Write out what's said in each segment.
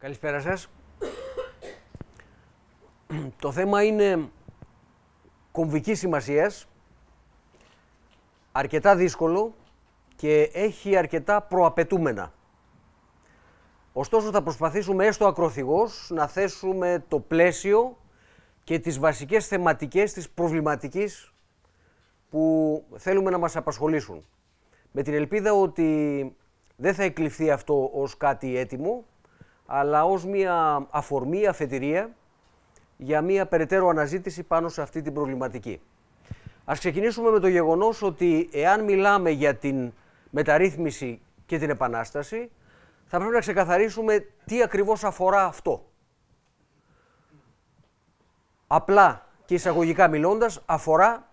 Καλησπέρα σας. Το θέμα είναι κομβικής σημασίας, αρκετά δύσκολο και έχει αρκετά προαπαιτούμενα. Ωστόσο θα προσπαθήσουμε έστω ακροθυγός να θέσουμε το πλαίσιο και τις βασικές θεματικές της προβληματικής που θέλουμε να μας απασχολήσουν. Με την ελπίδα ότι δεν θα εκλειφθεί αυτό ως κάτι έτοιμο, αλλά ως μια αφορμή, αφετηρία για μια περαιτέρω αναζήτηση πάνω σε αυτή την προβληματική. Ας ξεκινήσουμε με το γεγονός ότι εάν μιλάμε για την μεταρρύθμιση και την επανάσταση, θα πρέπει να ξεκαθαρίσουμε τι ακριβώς αφορά αυτό. Απλά και εισαγωγικά μιλώντας, αφορά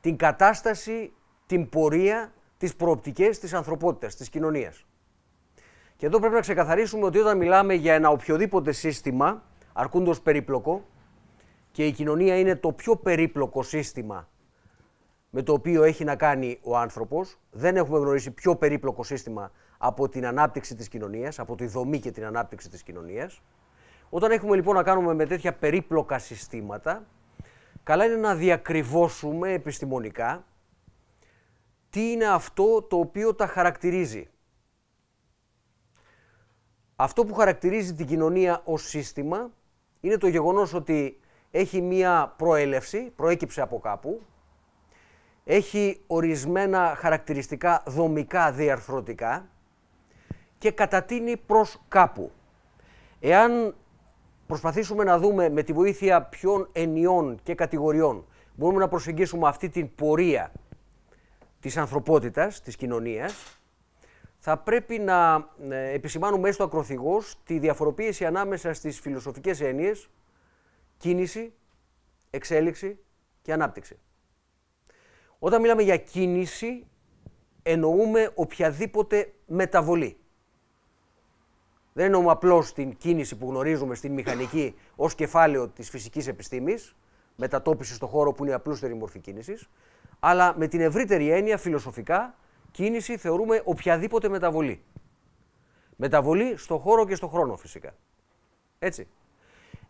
την κατάσταση, την πορεία, τις προοπτικές της ανθρωπότητας, της κοινωνίας. Και εδώ πρέπει να ξεκαθαρίσουμε ότι όταν μιλάμε για ένα οποιοδήποτε σύστημα, αρκούντος περίπλοκο, και η κοινωνία είναι το πιο περίπλοκο σύστημα με το οποίο έχει να κάνει ο άνθρωπος. Δεν έχουμε γνωρίσει πιο περίπλοκο σύστημα από την ανάπτυξη της κοινωνίας, από τη δομή και την ανάπτυξη της κοινωνίας. Όταν έχουμε λοιπόν να κάνουμε με τέτοια περίπλοκα συστήματα, καλά είναι να διακριβώσουμε επιστημονικά τι είναι αυτό το οποίο τα χαρακτηρίζει. Αυτό που χαρακτηρίζει την κοινωνία ως σύστημα είναι το γεγονός ότι έχει μία προέλευση, προέκυψε από κάπου, έχει ορισμένα χαρακτηριστικά δομικά διαρθρωτικά και κατατείνει προς κάπου. Εάν προσπαθήσουμε να δούμε με τη βοήθεια ποιων ενιών και κατηγοριών μπορούμε να προσεγγίσουμε αυτή την πορεία της ανθρωπότητας, της κοινωνίας, θα πρέπει να ε, επισημάνουμε στο ακροθυγός τη διαφοροποίηση ανάμεσα στις φιλοσοφικές έννοιες κίνηση, εξέλιξη και ανάπτυξη. Όταν μιλάμε για κίνηση, εννοούμε οποιαδήποτε μεταβολή. Δεν εννοούμε απλώς την κίνηση που γνωρίζουμε στην μηχανική ως κεφάλαιο της φυσικής επιστήμης, μετατόπισης στον χώρο που είναι η απλούστερη μορφή κίνησης, αλλά με την ευρύτερη έννοια φιλοσοφικά κίνηση θεωρούμε οποιαδήποτε μεταβολή. Μεταβολή στο χώρο και στο χρόνο φυσικά. Έτσι.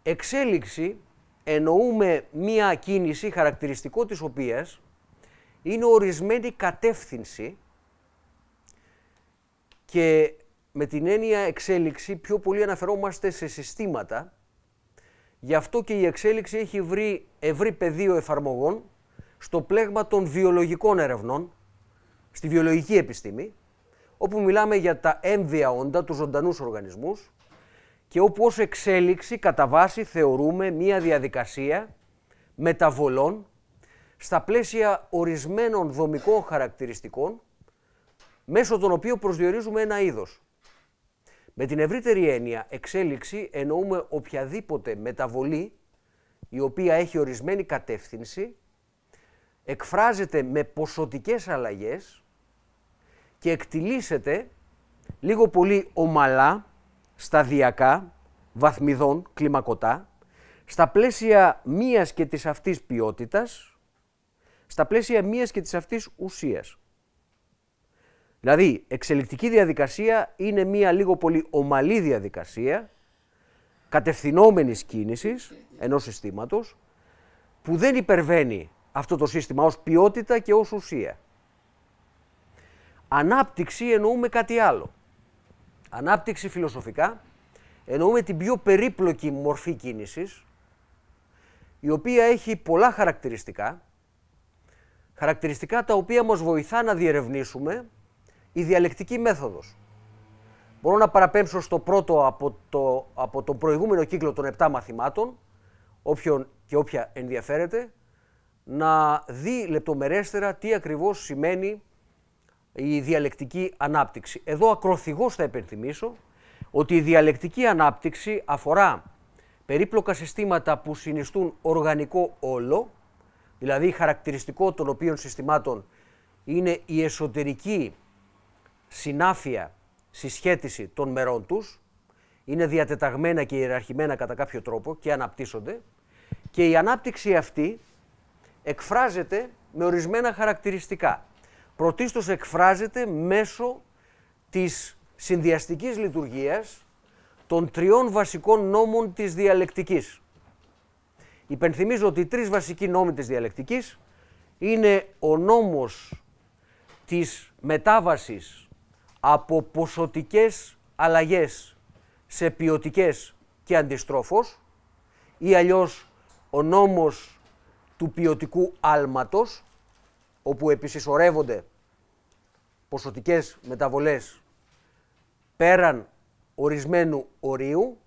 Εξέλιξη εννοούμε μία κίνηση χαρακτηριστικό της οποίας είναι ορισμένη κατεύθυνση και με την έννοια εξέλιξη πιο πολύ αναφερόμαστε σε συστήματα. Γι' αυτό και η εξέλιξη έχει βρει ευρύ πεδίο εφαρμογών στο πλέγμα των βιολογικών ερευνών, στη βιολογική επιστήμη, όπου μιλάμε για τα έμβια όντα, τους ζωντανούς οργανισμούς, και όπου ως εξέλιξη κατά βάση θεωρούμε μία διαδικασία μεταβολών στα πλαίσια ορισμένων δομικών χαρακτηριστικών, μέσω των οποίων προσδιορίζουμε ένα είδος. Με την ευρύτερη έννοια εξέλιξη εννοούμε οποιαδήποτε μεταβολή η οποία έχει ορισμένη κατεύθυνση, εκφράζεται με ποσοτικές αλλαγές και εκτιλήσεται λίγο πολύ ομαλά, σταδιακά, βαθμιδών, κλιμακωτά, στα πλαίσια μίας και της αυτής ποιότητας, στα πλαίσια μίας και της αυτής ουσίας. Δηλαδή, εξελικτική διαδικασία είναι μία λίγο πολύ ομαλή διαδικασία κατευθυνόμενης κίνησης ενός συστήματος που δεν υπερβαίνει αυτό το σύστημα ως ποιότητα και ως ουσία. Ανάπτυξη εννοούμε κάτι άλλο. Ανάπτυξη φιλοσοφικά εννοούμε την πιο περίπλοκη μορφή κίνησης, η οποία έχει πολλά χαρακτηριστικά, χαρακτηριστικά τα οποία μας βοηθά να διερευνήσουμε η διαλεκτική μέθοδος. Μπορώ να παραπέμψω στο πρώτο από, το, από τον προηγούμενο κύκλο των 7 μαθημάτων, όποιον και όποια ενδιαφέρεται, να δει λεπτομερέστερα τι ακριβώς σημαίνει η διαλεκτική ανάπτυξη. Εδώ ακροθυγώς θα επενθυμίσω ότι η διαλεκτική ανάπτυξη αφορά περίπλοκα συστήματα που συνιστούν οργανικό όλο, δηλαδή χαρακτηριστικό των οποίων συστημάτων είναι η εσωτερική συνάφεια, συσχέτιση των μερών τους, είναι διατεταγμένα και ιεραρχημένα κατά κάποιο τρόπο και αναπτύσσονται και η ανάπτυξη αυτή εκφράζεται με ορισμένα χαρακτηριστικά πρωτίστως εκφράζεται μέσω της συνδυαστικής λειτουργίας των τριών βασικών νόμων της διαλεκτικής. Υπενθυμίζω ότι οι τρεις βασικοί νόμοι της διαλεκτικής είναι ο νόμος της μετάβασης από ποσοτικές αλλαγές σε ποιοτικές και αντιστρόφως ή αλλιώς ο νόμος του ποιοτικού άλματος όπου επισυσσωρεύονται ποσοτικές μεταβολές πέραν ορισμένου ορίου,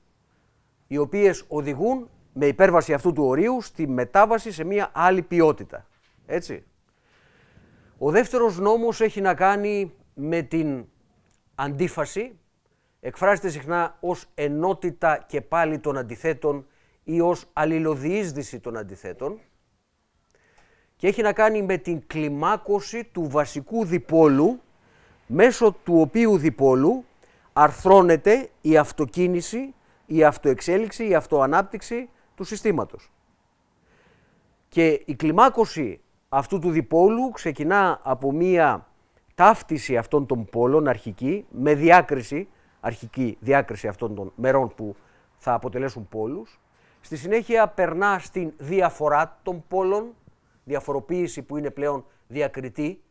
οι οποίες οδηγούν με υπέρβαση αυτού του ορίου στη μετάβαση σε μία άλλη ποιότητα. Έτσι. Ο δεύτερος νόμος έχει να κάνει με την αντίφαση, εκφράζεται συχνά ως ενότητα και πάλι των αντιθέτων ή ως αλληλοδιείσδυση των αντιθέτων και έχει να κάνει με την κλιμάκωση του βασικού διπόλου, μέσω του οποίου διπόλου αρθρώνεται η αυτοκίνηση, η αυτοεξέλιξη, η αυτοανάπτυξη του συστήματος. Και η κλιμάκωση αυτού του διπόλου ξεκινά από μία ταύτιση αυτών των πόλων αρχική, με διάκριση, αρχική διάκριση αυτών των μερών που θα αποτελέσουν πόλους. Στη συνέχεια περνά στην διαφορά των πόλων, διαφοροποίηση που είναι πλέον διακριτή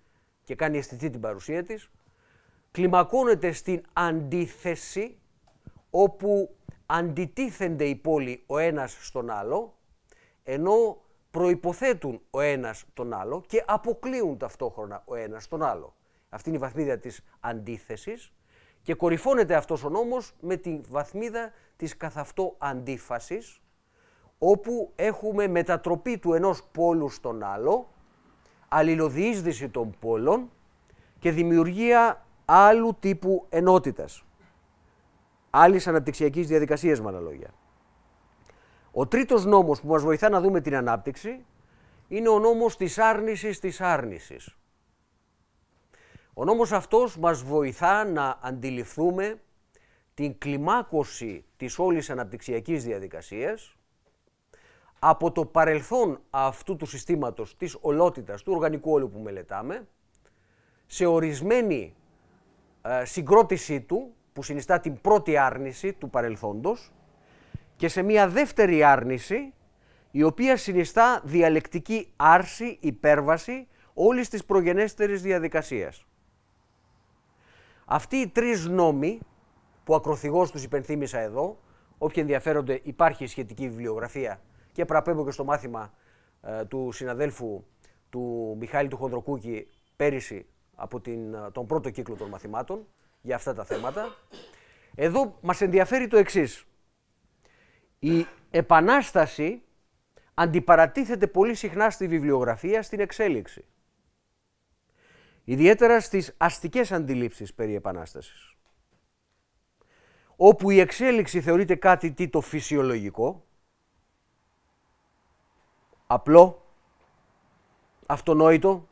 και κάνει αισθητή την παρουσία της, κλιμακώνεται στην αντίθεση, όπου αντιτίθενται οι πόλοι ο ένας στον άλλο, ενώ προϋποθέτουν ο ένας τον άλλο και αποκλείουν ταυτόχρονα ο ένας τον άλλο. Αυτή είναι η βαθμίδα της αντίθεσης και κορυφώνεται αυτός ο νόμος με τη βαθμίδα της καθαυτό αντίφασης, όπου έχουμε μετατροπή του ενός πόλου στον άλλο, αλληλοδιείσδυση των πόλων και δημιουργία άλλου τύπου ενότητας. Άλλης αναπτυξιακής διαδικασίας με άλλα λόγια. Ο τρίτος νόμος που μας βοηθά να δούμε την ανάπτυξη είναι ο νόμος της άρνησης της άρνησης. Ο νόμος αυτός μας βοηθά να αντιληφθούμε την κλιμάκωση της όλης αναπτυξιακής διαδικασίας από το παρελθόν αυτού του συστήματος της ολότητας του οργανικού όλου που μελετάμε, σε ορισμένη ε, συγκρότησή του, που συνιστά την πρώτη άρνηση του παρελθόντος, και σε μία δεύτερη άρνηση, η οποία συνιστά διαλεκτική άρση, υπέρβαση όλης της προγενέστερης διαδικασίας. Αυτοί οι τρεις νόμοι, που ακροθυγώς τους υπενθύμησα εδώ, όποιοι ενδιαφέρονται υπάρχει σχετική βιβλιογραφία και πραπέμπω και στο μάθημα ε, του συναδέλφου του Μιχάλη του Χονδροκούκη πέρυσι από την, ε, τον πρώτο κύκλο των μαθημάτων για αυτά τα θέματα. Εδώ μας ενδιαφέρει το εξής. Η επανάσταση αντιπαρατίθεται πολύ συχνά στη βιβλιογραφία, στην εξέλιξη. Ιδιαίτερα στις αστικές αντιλήψεις περί επανάστασης. Όπου η εξέλιξη θεωρείται κάτι τι το φυσιολογικό, απλό, αυτονόητο,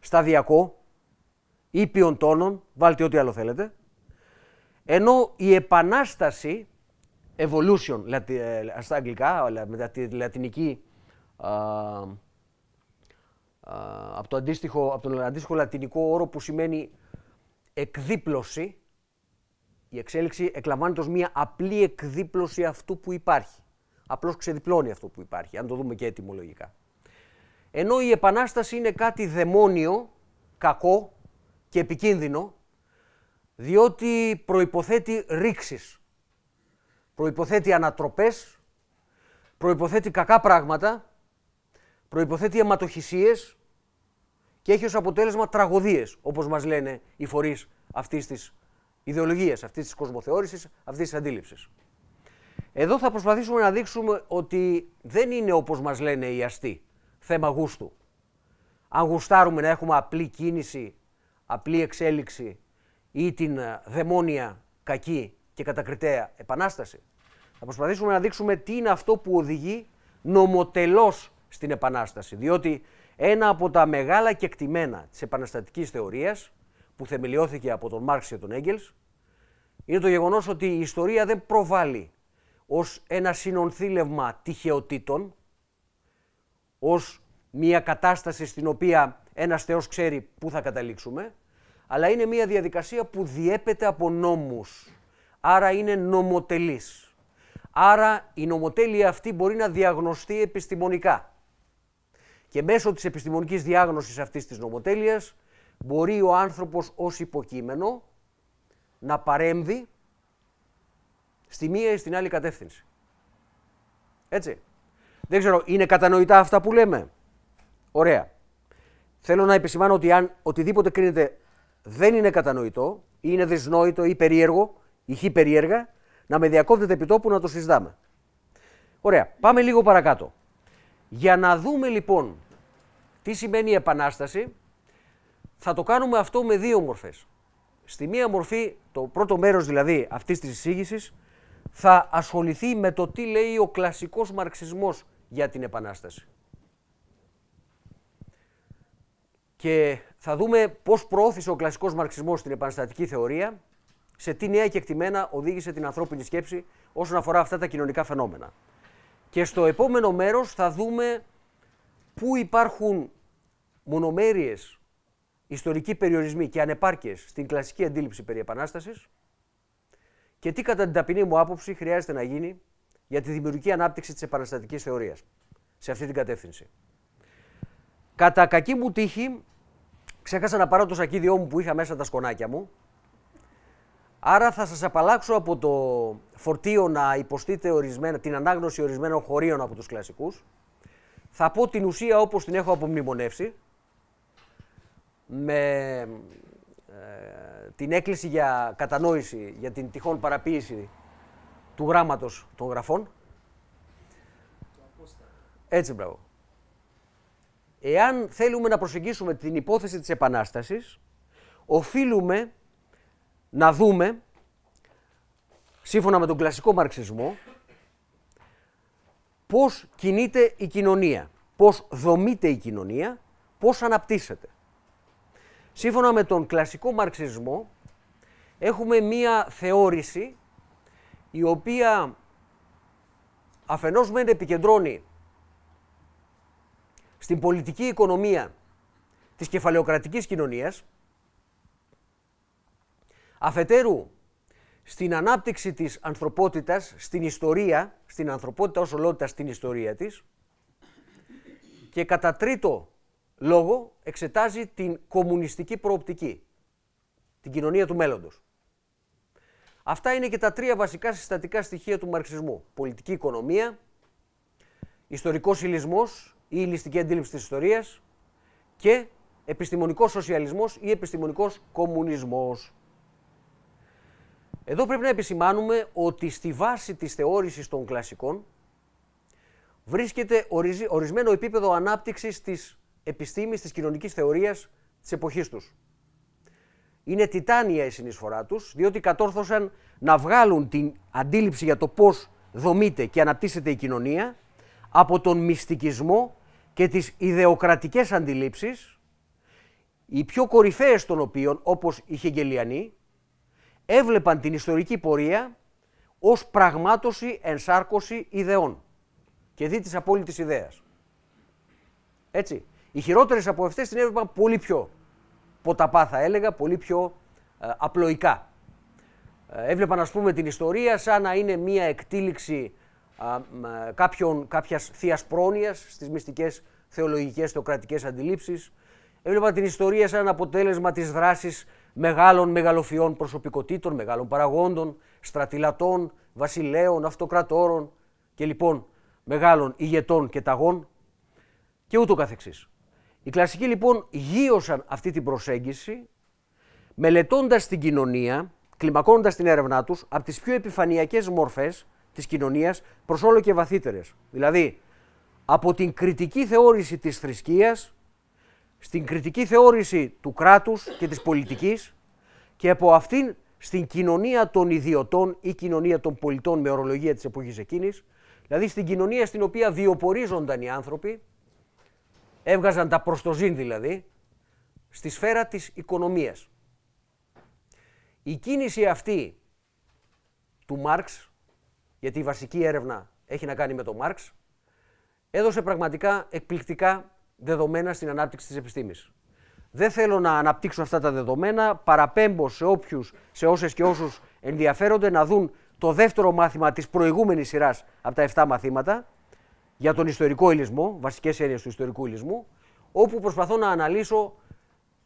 σταδιακό, ήπιον τόνων, βάλτε ό,τι άλλο θέλετε, ενώ η επανάσταση, evolution ε, στα αγγλικά, με τη λατινική, από, το αντίστοιχο, από τον αντίστοιχο λατινικό όρο που σημαίνει εκδίπλωση, η εξέλιξη εκλαμβάνεται ως μία απλή εκδίπλωση αυτού που υπάρχει απλώς ξεδιπλώνει αυτό που υπάρχει, αν το δούμε και ετοιμολογικά. Ενώ η επανάσταση είναι κάτι δαιμόνιο, κακό και επικίνδυνο, διότι προϋποθέτει ρήξεις, προϋποθέτει ανατροπές, προϋποθέτει κακά πράγματα, προϋποθέτει αιματοχυσίες και έχει ως αποτέλεσμα τραγωδίες, όπως μας λένε οι φορείς αυτής της ιδεολογίας, αυτής της κοσμοθεώρησης, αυτής της αντίληψης. Εδώ θα προσπαθήσουμε να δείξουμε ότι δεν είναι όπως μας λένε οι αστεί, θέμα γούστου. Αν γουστάρουμε να έχουμε απλή κίνηση, απλή εξέλιξη ή την ε, δαιμόνια κακή και κατακριτέα επανάσταση. Θα προσπαθήσουμε να δείξουμε τι είναι αυτό που οδηγεί νομοτελώς στην επανάσταση. Διότι ένα από τα μεγάλα κεκτημένα της επαναστατικής θεωρίας που θεμελιώθηκε από τον Μάρξ και τον Έγγελς είναι το γεγονός ότι η ιστορία δεν προβάλλει ως ένα συνονθήλευμα τυχεοτήτων, ως μια κατάσταση στην οποία ένας Θεός ξέρει πού θα καταλήξουμε, αλλά είναι μια διαδικασία που διέπεται από νόμους, άρα είναι νομοτελής. Άρα η νομοτέλεια αυτή μπορεί να διαγνωστεί επιστημονικά. Και μέσω της επιστημονικής διάγνωσης αυτής της νομοτέλειας μπορεί ο άνθρωπος ως υποκείμενο να παρέμβει στη μία ή στην άλλη κατεύθυνση. Έτσι. Δεν ξέρω, είναι κατανοητά αυτά που λέμε. Ωραία. Θέλω να επισημάνω ότι αν οτιδήποτε κρίνεται δεν είναι κατανοητό, ή είναι δυσνόητο ή περίεργο, ή χι περίεργα, να με διακόπτετε επί τόπου να το συζητάμε. Ωραία. Πάμε λίγο παρακάτω. Για να δούμε λοιπόν τι σημαίνει η επανάσταση, θα το κάνουμε αυτό με δύο μορφές. Στη μία μορφή, το πρώτο μέρος δηλαδή αυτής της εισήγησης, θα ασχοληθεί με το τι λέει ο κλασικός μαρξισμός για την Επανάσταση. Και θα δούμε πώς προώθησε ο κλασικός μαρξισμός την επαναστατική θεωρία, σε τι νέα κεκτημένα οδήγησε την ανθρώπινη σκέψη όσον αφορά αυτά τα κοινωνικά φαινόμενα. Και στο επόμενο μέρος θα δούμε πού υπάρχουν μονομέρειες, ιστορικοί περιορισμοί και ανεπάρκειες στην κλασική αντίληψη περί επανάστασης, και τι κατά την ταπεινή μου άποψη χρειάζεται να γίνει για τη δημιουργική ανάπτυξη της επαναστατικής θεωρίας σε αυτή την κατεύθυνση. Κατά κακή μου τύχη, ξέχασα να πάρω το σακίδιό μου που είχα μέσα τα σκονάκια μου, άρα θα σας απαλλάξω από το φορτίο να υποστείτε ορισμένα, την ανάγνωση ορισμένων χωρίων από τους κλασικούς, θα πω την ουσία όπως την έχω απομνημονεύσει, με ε, την έκκληση για κατανόηση για την τυχόν παραποίηση του γράμματος των γραφών. Έτσι, μπράβο. Εάν θέλουμε να προσεγγίσουμε την υπόθεση της Επανάστασης, οφείλουμε να δούμε, σύμφωνα με τον κλασικό μαρξισμό, πώς κινείται η κοινωνία, πώς δομείται η κοινωνία, πώς αναπτύσσεται. Σύμφωνα με τον κλασικό μαρξισμό, έχουμε μία θεώρηση η οποία αφενός μεν επικεντρώνει στην πολιτική οικονομία της κεφαλαιοκρατικής κοινωνίας, αφετέρου στην ανάπτυξη της ανθρωπότητας, στην ιστορία, στην ανθρωπότητα ως ολότητα στην ιστορία της και κατά τρίτο λόγο εξετάζει την κομμουνιστική προοπτική, την κοινωνία του μέλλοντος. Αυτά είναι και τα τρία βασικά συστατικά στοιχεία του μαρξισμού. Πολιτική οικονομία, ιστορικός υλισμός ή ηλιστική αντίληψη της ιστορίας και επιστημονικός σοσιαλισμός ή επιστημονικός κομμουνισμός. Εδώ πρέπει να επισημάνουμε ότι στη βάση της θεώρησης των κλασικών βρίσκεται ορισμένο επίπεδο ανάπτυξης της επιστήμης της κοινωνικής θεωρίας της εποχής τους. Είναι τιτάνια η συνεισφορά τους, διότι κατόρθωσαν να βγάλουν την αντίληψη για το πώς δομείται και αναπτύσσεται η κοινωνία από τον μυστικισμό και τις ιδεοκρατικές αντιλήψεις, οι πιο κορυφαίες των οποίων, όπως η Χεγγελιανοί, έβλεπαν την ιστορική πορεία ως πραγμάτωση, ενσάρκωση ιδεών και δι της απόλυτης ιδέας. Έτσι. Οι χειρότερες από αυτέ την έβλεπαν πολύ πιο ποταπά, θα έλεγα, πολύ πιο ε, απλοϊκά. Ε, να ας πούμε, την ιστορία σαν να είναι μία εκτήληξη ε, κάποιας θείας κάποιας στις μυστικές στις μυστικές θεολογικές Έβλεπα αντιλήψεις. Έβλεπα την ιστορία σαν αποτέλεσμα της δράσης μεγάλων μεγαλοφιών προσωπικότητων, μεγάλων παραγόντων, στρατηλατών, βασιλέων, αυτοκρατόρων και λοιπόν μεγάλων ηγετών και ταγών και ούτω καθεξής. Οι κλασικοί λοιπόν γύρωσαν αυτή την προσέγγιση μελετώντας την κοινωνία, κλιμακώνοντας την έρευνά τους από τις πιο επιφανειακές μορφές της κοινωνίας προς όλο και βαθύτερες. Δηλαδή, από την κριτική θεώρηση της θρησκείας, στην κριτική θεώρηση του κράτους και της πολιτικής και από αυτήν στην κοινωνία των ιδιωτών ή κοινωνία των πολιτών με ορολογία της εποχής εκείνης, δηλαδή στην κοινωνία στην οποία βιοπορίζονταν οι άνθρωποι, έβγαζαν τα προστοζήν δηλαδή, στη σφαίρα της οικονομίας. Η κίνηση αυτή του Μάρξ, γιατί η βασική έρευνα έχει να κάνει με τον Μάρξ, έδωσε πραγματικά εκπληκτικά δεδομένα στην ανάπτυξη της επιστήμης. Δεν θέλω να αναπτύξω αυτά τα δεδομένα, παραπέμπω σε όποιους, σε όσες και όσους ενδιαφέρονται να δουν το δεύτερο μάθημα της προηγούμενης σειράς από τα 7 μαθήματα, για τον ιστορικό ηλισμό, βασικές έννοιες του ιστορικού ηλισμού, όπου προσπαθώ να αναλύσω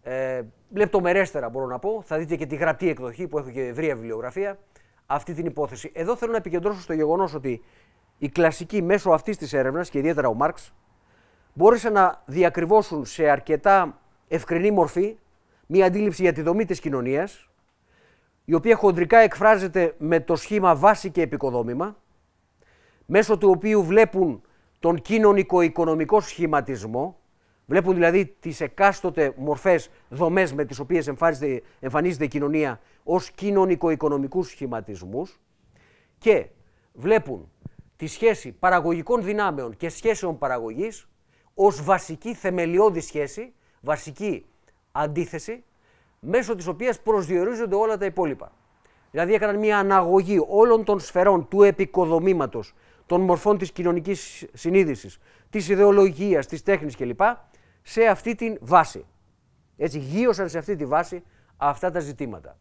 ε, λεπτομερέστερα μπορώ να πω, θα δείτε και τη γραπτή εκδοχή που έχω και ευρεία βιβλιογραφία, αυτή την υπόθεση. Εδώ θέλω να επικεντρώσω στο γεγονός ότι οι κλασικοί μέσω αυτής της έρευνας, και ιδιαίτερα ο Μάρξ μπόρεσαν να διακριβώσουν σε αρκετά ευκρινή μορφή μια αντίληψη για τη δομή της κοινωνίας, η οποία χοντρικά εκφράζεται με το σχήμα βάση και επικοδόμημα, μέσω του οποίου βλέπουν τον κοινωνικο-οικονομικό σχηματισμό, βλέπουν δηλαδή τις εκάστοτε μορφές, δομές με τις οποίες εμφανίζεται, η κοινωνία ως κοινωνικο-οικονομικούς σχηματισμούς και βλέπουν τη σχέση παραγωγικών δυνάμεων και σχέσεων παραγωγής ως βασική θεμελιώδη σχέση, βασική αντίθεση, μέσω της οποίας προσδιορίζονται όλα τα υπόλοιπα. Δηλαδή έκαναν μια αναγωγή όλων των σφαιρών του επικοδομήματος των μορφών της κοινωνικής συνείδησης, της ιδεολογίας, της τέχνης κλπ. σε αυτή τη βάση. Έτσι γύρωσαν σε αυτή τη βάση αυτά τα ζητήματα.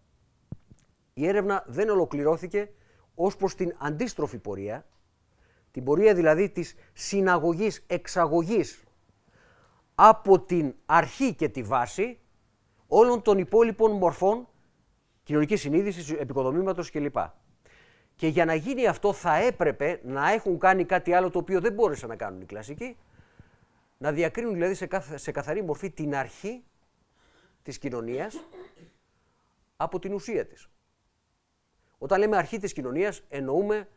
Η έρευνα δεν ολοκληρώθηκε ως προς την αντίστροφη πορεία, την πορεία δηλαδή της συναγωγής, εξαγωγής από την αρχή και τη βάση όλων των υπόλοιπων μορφών κοινωνικής συνείδησης, επικοδομήματος κλπ. Και για να γίνει αυτό θα έπρεπε να έχουν κάνει κάτι άλλο το οποίο δεν μπόρεσαν να κάνουν οι κλασικοί, να διακρίνουν δηλαδή σε, σε καθαρή μορφή την αρχή της κοινωνίας από την ουσία της. Όταν λέμε αρχή της κοινωνίας εννοούμε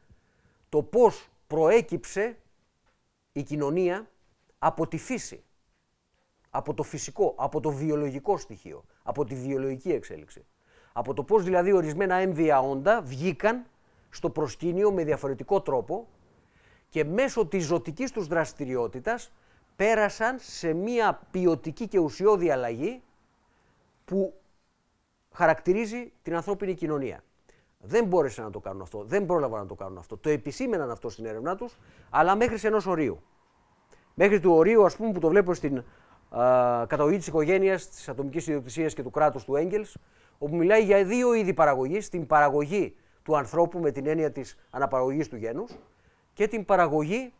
το πώς προέκυψε η κοινωνία από τη φύση, από το φυσικό, από το βιολογικό στοιχείο, από τη βιολογική εξέλιξη. Από το πώς δηλαδή ορισμένα έμβια όντα βγήκαν στο προσκήνιο με διαφορετικό τρόπο και μέσω της ζωτικής τους δραστηριότητας πέρασαν σε μία ποιοτική και ουσιώδη αλλαγή που χαρακτηρίζει την ανθρώπινη κοινωνία. Δεν μπόρεσαν να το κάνουν αυτό, δεν πρόλαβαν να το κάνουν αυτό. Το επισήμεναν αυτό στην έρευνά τους, αλλά μέχρι σε ενός ορίου. Μέχρι του ορίου, ας πούμε, που το βλέπω στην α, καταγωγή της οικογένειας, της ατομικής ιδιοκτησίας και του κράτους του Έγγελς, όπου μιλάει για δύο είδη παραγωγής, την παραγωγή του ανθρώπου με την έννοια της αναπαραγωγής του γένους και την παραγωγή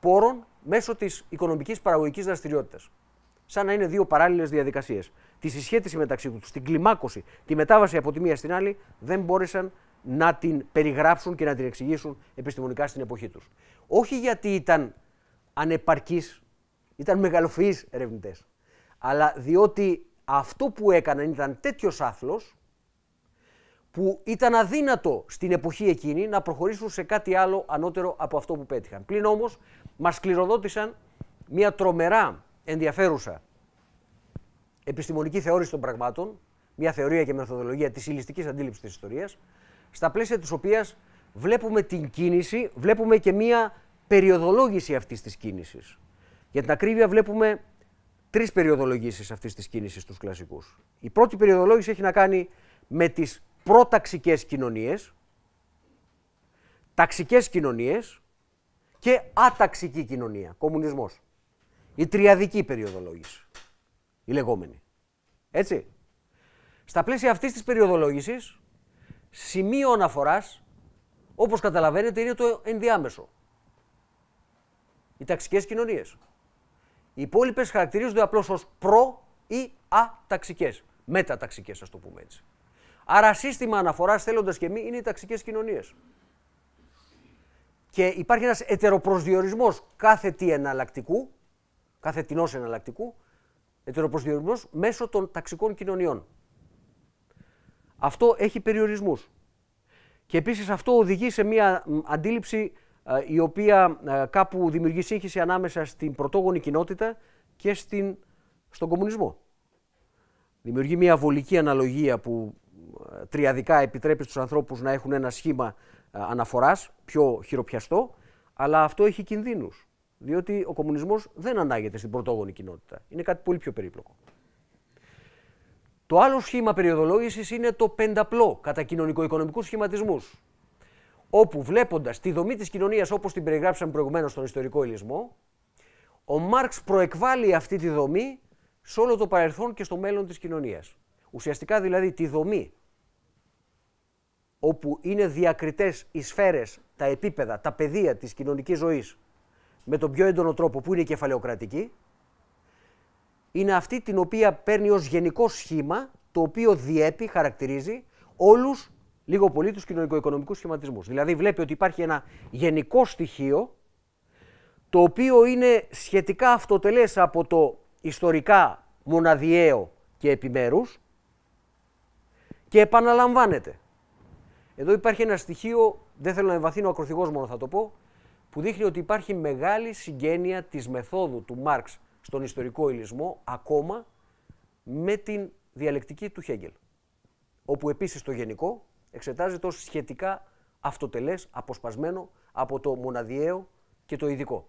πόρων μέσω της οικονομικής παραγωγικής δραστηριότητας. Σαν να είναι δύο παράλληλες διαδικασίες. Τη συσχέτιση μεταξύ τους, την κλιμάκωση, τη μετάβαση από τη μία στην άλλη, δεν μπόρεσαν να την περιγράψουν και να την εξηγήσουν επιστημονικά στην εποχή τους. Όχι γιατί ήταν ανεπαρκείς, ήταν μεγαλοφυείς ερευνητές, αλλά διότι αυτό που έκαναν ήταν τέτοιος άθλος, που ήταν αδύνατο στην εποχή εκείνη να προχωρήσουν σε κάτι άλλο ανώτερο από αυτό που πέτυχαν. Πλην όμως μας κληροδότησαν μια τρομερά ενδιαφέρουσα επιστημονική θεώρηση των πραγμάτων, μια θεωρία και μεθοδολογία της ηλιστικής αντίληψης της ιστορίας, στα πλαίσια της οποίας βλέπουμε την κίνηση, βλέπουμε και μια περιοδολόγηση αυτής της κίνησης. Για την ακρίβεια βλέπουμε τρεις περιοδολογήσεις αυτής της κίνησης στους κλασικούς. Η πρώτη περιοδολόγηση έχει να κάνει με τις προταξικές κοινωνίες, ταξικές κοινωνίες και αταξική κοινωνία, κομμουνισμός. Η τριαδική περιοδολόγηση, η λεγόμενη. Έτσι. Στα πλαίσια αυτής της περιοδολόγησης, σημείο αναφοράς, όπως καταλαβαίνετε, είναι το ενδιάμεσο. Οι ταξικές κοινωνίες. Οι υπόλοιπες χαρακτηρίζονται απλώς ως προ ή αταξικές, μεταταξικές ας το πούμε έτσι. Άρα, σύστημα αναφοράς θέλοντας και μη είναι οι ταξικές κοινωνίες. Και υπάρχει ένας ετεροπροσδιορισμός κάθε τι εναλλακτικού, κάθε τεινός εναλλακτικού, ετεροπροσδιορισμός μέσω των ταξικών κοινωνιών. Αυτό έχει περιορισμούς. Και επίσης αυτό οδηγεί σε μια αντίληψη ε, η οποία ε, κάπου δημιουργεί σύγχυση ανάμεσα στην πρωτόγονη κοινότητα και στην, στον κομμουνισμό. Δημιουργεί μια βολική αναλογία που τριαδικά επιτρέπει στους ανθρώπους να έχουν ένα σχήμα ε, αναφοράς πιο χειροπιαστό, αλλά αυτό έχει κινδύνους, διότι ο κομμουνισμός δεν ανάγεται στην πρωτόγονη κοινότητα. Είναι κάτι πολύ πιο περίπλοκο. Το άλλο σχήμα περιοδολόγησης είναι το πενταπλό κατά κοινωνικο-οικονομικούς σχηματισμούς, όπου βλέποντας τη δομή της κοινωνίας όπως την περιγράψαμε προηγουμένως στον ιστορικό ηλισμό, ο Μάρξ προεκβάλλει αυτή τη δομή σε όλο το παρελθόν και στο μέλλον της κοινωνίας. Ουσιαστικά δηλαδή τη δομή όπου είναι διακριτές οι σφαίρες, τα επίπεδα, τα πεδία της κοινωνικής ζωής με τον πιο έντονο τρόπο που είναι η κεφαλαιοκρατική, είναι αυτή την οποία παίρνει ως γενικό σχήμα το οποίο διέπει, χαρακτηρίζει όλους λίγο πολύ τους κοινωνικο-οικονομικούς σχηματισμούς. Δηλαδή βλέπει ότι υπάρχει ένα γενικό στοιχείο το οποίο είναι σχετικά αυτοτελές από το ιστορικά μοναδιαίο και επιμέρους και επαναλαμβάνεται. Εδώ υπάρχει ένα στοιχείο, δεν θέλω να εμβαθύνω ακροθυγός μόνο θα το πω, που δείχνει ότι υπάρχει μεγάλη συγγένεια της μεθόδου του Μάρξ στον ιστορικό ηλισμό, ακόμα με την διαλεκτική του Χέγγελ. Όπου επίσης το γενικό εξετάζεται ως σχετικά αυτοτελές, αποσπασμένο από το μοναδιαίο και το ειδικό.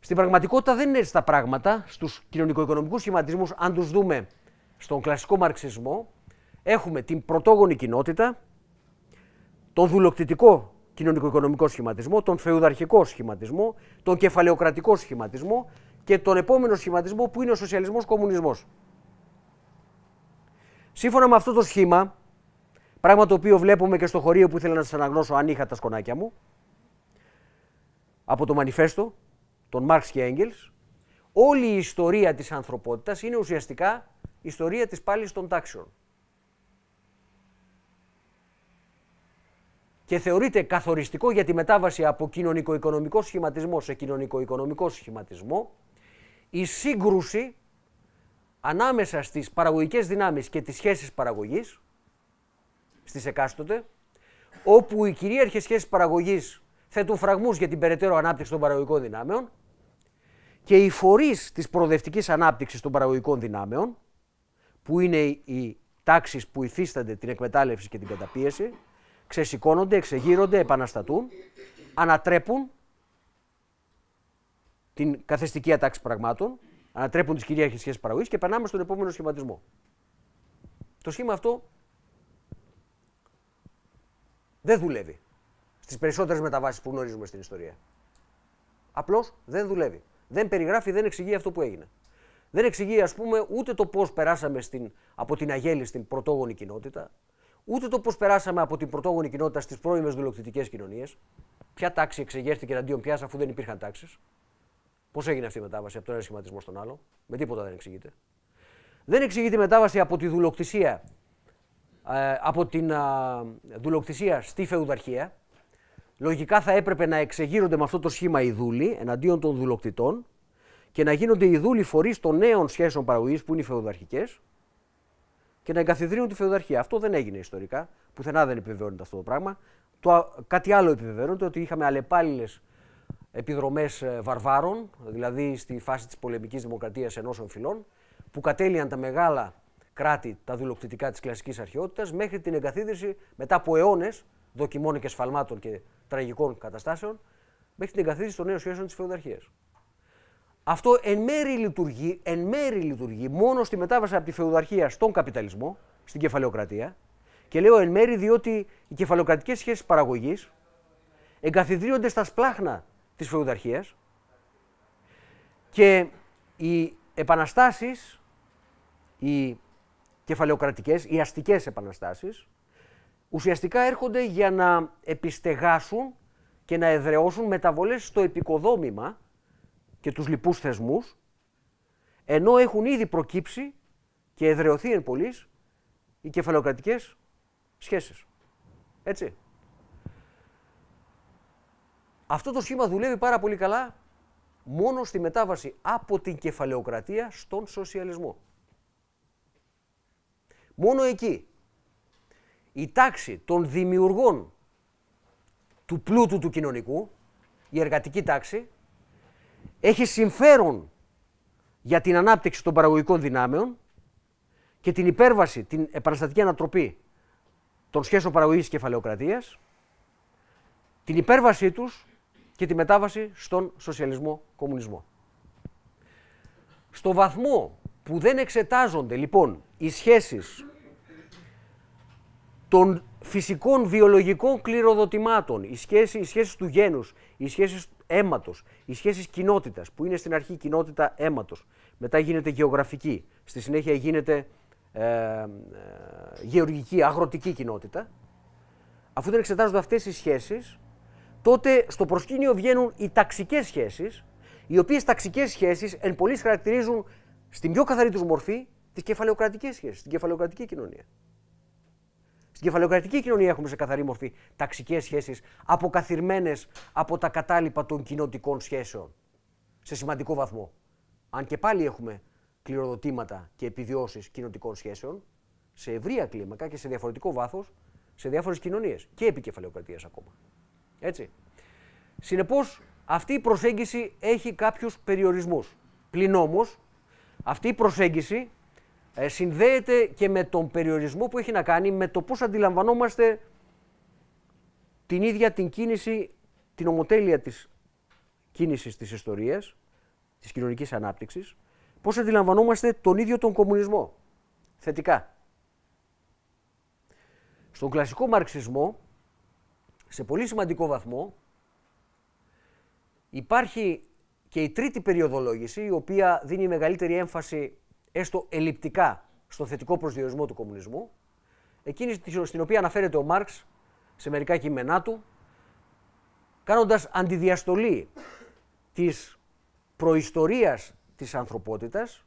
Στην πραγματικότητα δεν είναι έτσι τα πράγματα στους κοινωνικο οικονομικού σχηματισμούς αν τους δούμε στον κλασικό μαρξισμό. Έχουμε την πρωτόγονη κοινότητα, τον δουλοκτητικό κοινωνικο-οικονομικό σχηματισμό, τον φεουδαρχικό σχηματισμό, τον κεφαλαιοκρατικό σχηματισμό και τον επόμενο σχηματισμό που είναι ο σοσιαλισμός-κομμουνισμός. Σύμφωνα με αυτό το σχήμα, πράγμα το οποίο βλέπουμε και στο χωρίο που ήθελα να σας αναγνώσω αν είχα τα σκονάκια μου, από το Μανιφέστο, τον Μάρξ και Έγγελς, όλη η ιστορία της ανθρωπότητας είναι ουσιαστικά ιστορία της πάλης των τάξεων. και θεωρείται καθοριστικό για τη μετάβαση από κοινωνικο-οικονομικό σχηματισμό σε κοινωνικο-οικονομικό σχηματισμό η σύγκρουση ανάμεσα στις παραγωγικές δυνάμεις και τις σχέσεις παραγωγής, στις εκάστοτε, όπου οι κυρίαρχες σχέσεις παραγωγής θέτουν φραγμούς για την περαιτέρω ανάπτυξη των παραγωγικών δυνάμεων και οι φορείς της προοδευτικής ανάπτυξης των παραγωγικών δυνάμεων, που είναι οι τάξεις που υφίστανται την εκμετάλλευση και την καταπίεση, ξεσηκώνονται, εξεγείρονται, επαναστατούν, ανατρέπουν την καθεστική ατάξη πραγμάτων, ανατρέπουν τις κυρίαρχες σχέσεις παραγωγής και περνάμε στον επόμενο σχηματισμό. Το σχήμα αυτό δεν δουλεύει στις περισσότερες μεταβάσεις που γνωρίζουμε στην ιστορία. Απλώς δεν δουλεύει. Δεν περιγράφει, δεν εξηγεί αυτό που έγινε. Δεν εξηγεί, ας πούμε, ούτε το πώς περάσαμε στην, από την αγέλη στην πρωτόγονη κοινότητα, ούτε το πώς περάσαμε από την πρωτόγονη κοινότητα στις πρώιμες δουλοκτητικέ κοινωνίες. Ποια τάξη εξεγέρθηκε εναντίον πια αφού δεν υπήρχαν τάξεις. Πώς έγινε αυτή η μετάβαση από τον ένα σχηματισμό στον άλλο. Με τίποτα δεν εξηγείται. Δεν εξηγείται η μετάβαση από τη δουλοκτησία, ε, από την δουλοκτησία στη φεουδαρχία. Λογικά θα έπρεπε να εξεγείρονται με αυτό το σχήμα οι δούλοι εναντίον των δουλοκτητών και να γίνονται οι δούλοι φορείς των νέων σχέσεων παραγωγής που είναι οι φεουδαρχικές και να εγκαθιδρύουν τη φεουδαρχία. Αυτό δεν έγινε ιστορικά. Πουθενά δεν επιβεβαιώνεται αυτό το πράγμα. Το, κάτι άλλο επιβεβαιώνεται ότι είχαμε αλλεπάλληλες επιδρομές ε, βαρβάρων, δηλαδή στη φάση της πολεμικής δημοκρατίας ενώσεων φυλών, που κατέλειαν τα μεγάλα κράτη, τα δουλοκτητικά της κλασικής αρχαιότητας, μέχρι την εγκαθίδρυση μετά από αιώνες δοκιμών και σφαλμάτων και τραγικών καταστάσεων, μέχρι την εγκαθίδρυση των νέων σχέσεων της Φεουδαρχίας. Αυτό εν μέρη λειτουργεί, εν μόνο στη μετάβαση από τη φεουδαρχία στον καπιταλισμό, στην κεφαλαιοκρατία. Και λέω εν μέρη διότι οι κεφαλαιοκρατικές σχέσεις παραγωγής εγκαθιδρύονται στα σπλάχνα της φεουδαρχίας και οι επαναστάσεις, οι κεφαλαιοκρατικές, οι αστικές επαναστάσεις, ουσιαστικά έρχονται για να επιστεγάσουν και να εδραιώσουν μεταβολές στο επικοδόμημα και τους λοιπούς θεσμούς, ενώ έχουν ήδη προκύψει και εδρεωθεί εν πολλής οι κεφαλοκρατικές σχέσεις. Έτσι. Αυτό το σχήμα δουλεύει πάρα πολύ καλά μόνο στη μετάβαση από την κεφαλαιοκρατία στον σοσιαλισμό. Μόνο εκεί η τάξη των δημιουργών του πλούτου του κοινωνικού, η εργατική τάξη, έχει συμφέρον για την ανάπτυξη των παραγωγικών δυνάμεων και την υπέρβαση, την επαναστατική ανατροπή των σχέσεων παραγωγής και κεφαλαιοκρατίας, την υπέρβασή τους και τη μετάβαση στον σοσιαλισμό-κομμουνισμό. Στο βαθμό που δεν εξετάζονται λοιπόν οι σχέσεις των φυσικών βιολογικών κληροδοτημάτων, οι σχέσεις, του γένους, οι σχέσεις αίματος, οι σχέσεις κοινότητας, που είναι στην αρχή κοινότητα αίματος, μετά γίνεται γεωγραφική, στη συνέχεια γίνεται ε, ε, γεωργική, αγροτική κοινότητα, αφού δεν εξετάζονται αυτές οι σχέσεις, τότε στο προσκήνιο βγαίνουν οι ταξικές σχέσεις, οι οποίες ταξικές σχέσεις εν πολλής χαρακτηρίζουν στην πιο καθαρή τους μορφή τις κεφαλαιοκρατικές σχέσεις, την κεφαλαιοκρατική κοινωνία. Στην κεφαλαιοκρατική κοινωνία έχουμε σε καθαρή μορφή ταξικές σχέσεις αποκαθυρμένες από τα κατάλοιπα των κοινοτικών σχέσεων. Σε σημαντικό βαθμό. Αν και πάλι έχουμε κληροδοτήματα και επιβιώσεις κοινοτικών σχέσεων σε ευρεία κλίμακα και σε διαφορετικό βάθος σε διάφορες κοινωνίες και επικεφαλαιοκρατία ακόμα. Έτσι. Συνεπώς, αυτή η προσέγγιση έχει κάποιους περιορισμούς. Πλην όμως, αυτή η προσέγγιση ε, συνδέεται και με τον περιορισμό που έχει να κάνει με το πώς αντιλαμβανόμαστε την ίδια την κίνηση, την ομοτέλεια της κίνησης της ιστορίας, της κοινωνικής ανάπτυξης, πώς αντιλαμβανόμαστε τον ίδιο τον κομμουνισμό, θετικά. Στον κλασικό μαρξισμό, σε πολύ σημαντικό βαθμό, υπάρχει και η τρίτη περιοδολόγηση, η οποία δίνει μεγαλύτερη έμφαση έστω ελλειπτικά στο θετικό προσδιορισμό του κομμουνισμού, εκείνη στην οποία αναφέρεται ο Μάρξ σε μερικά κείμενά του, κάνοντας αντιδιαστολή της προϊστορίας της ανθρωπότητας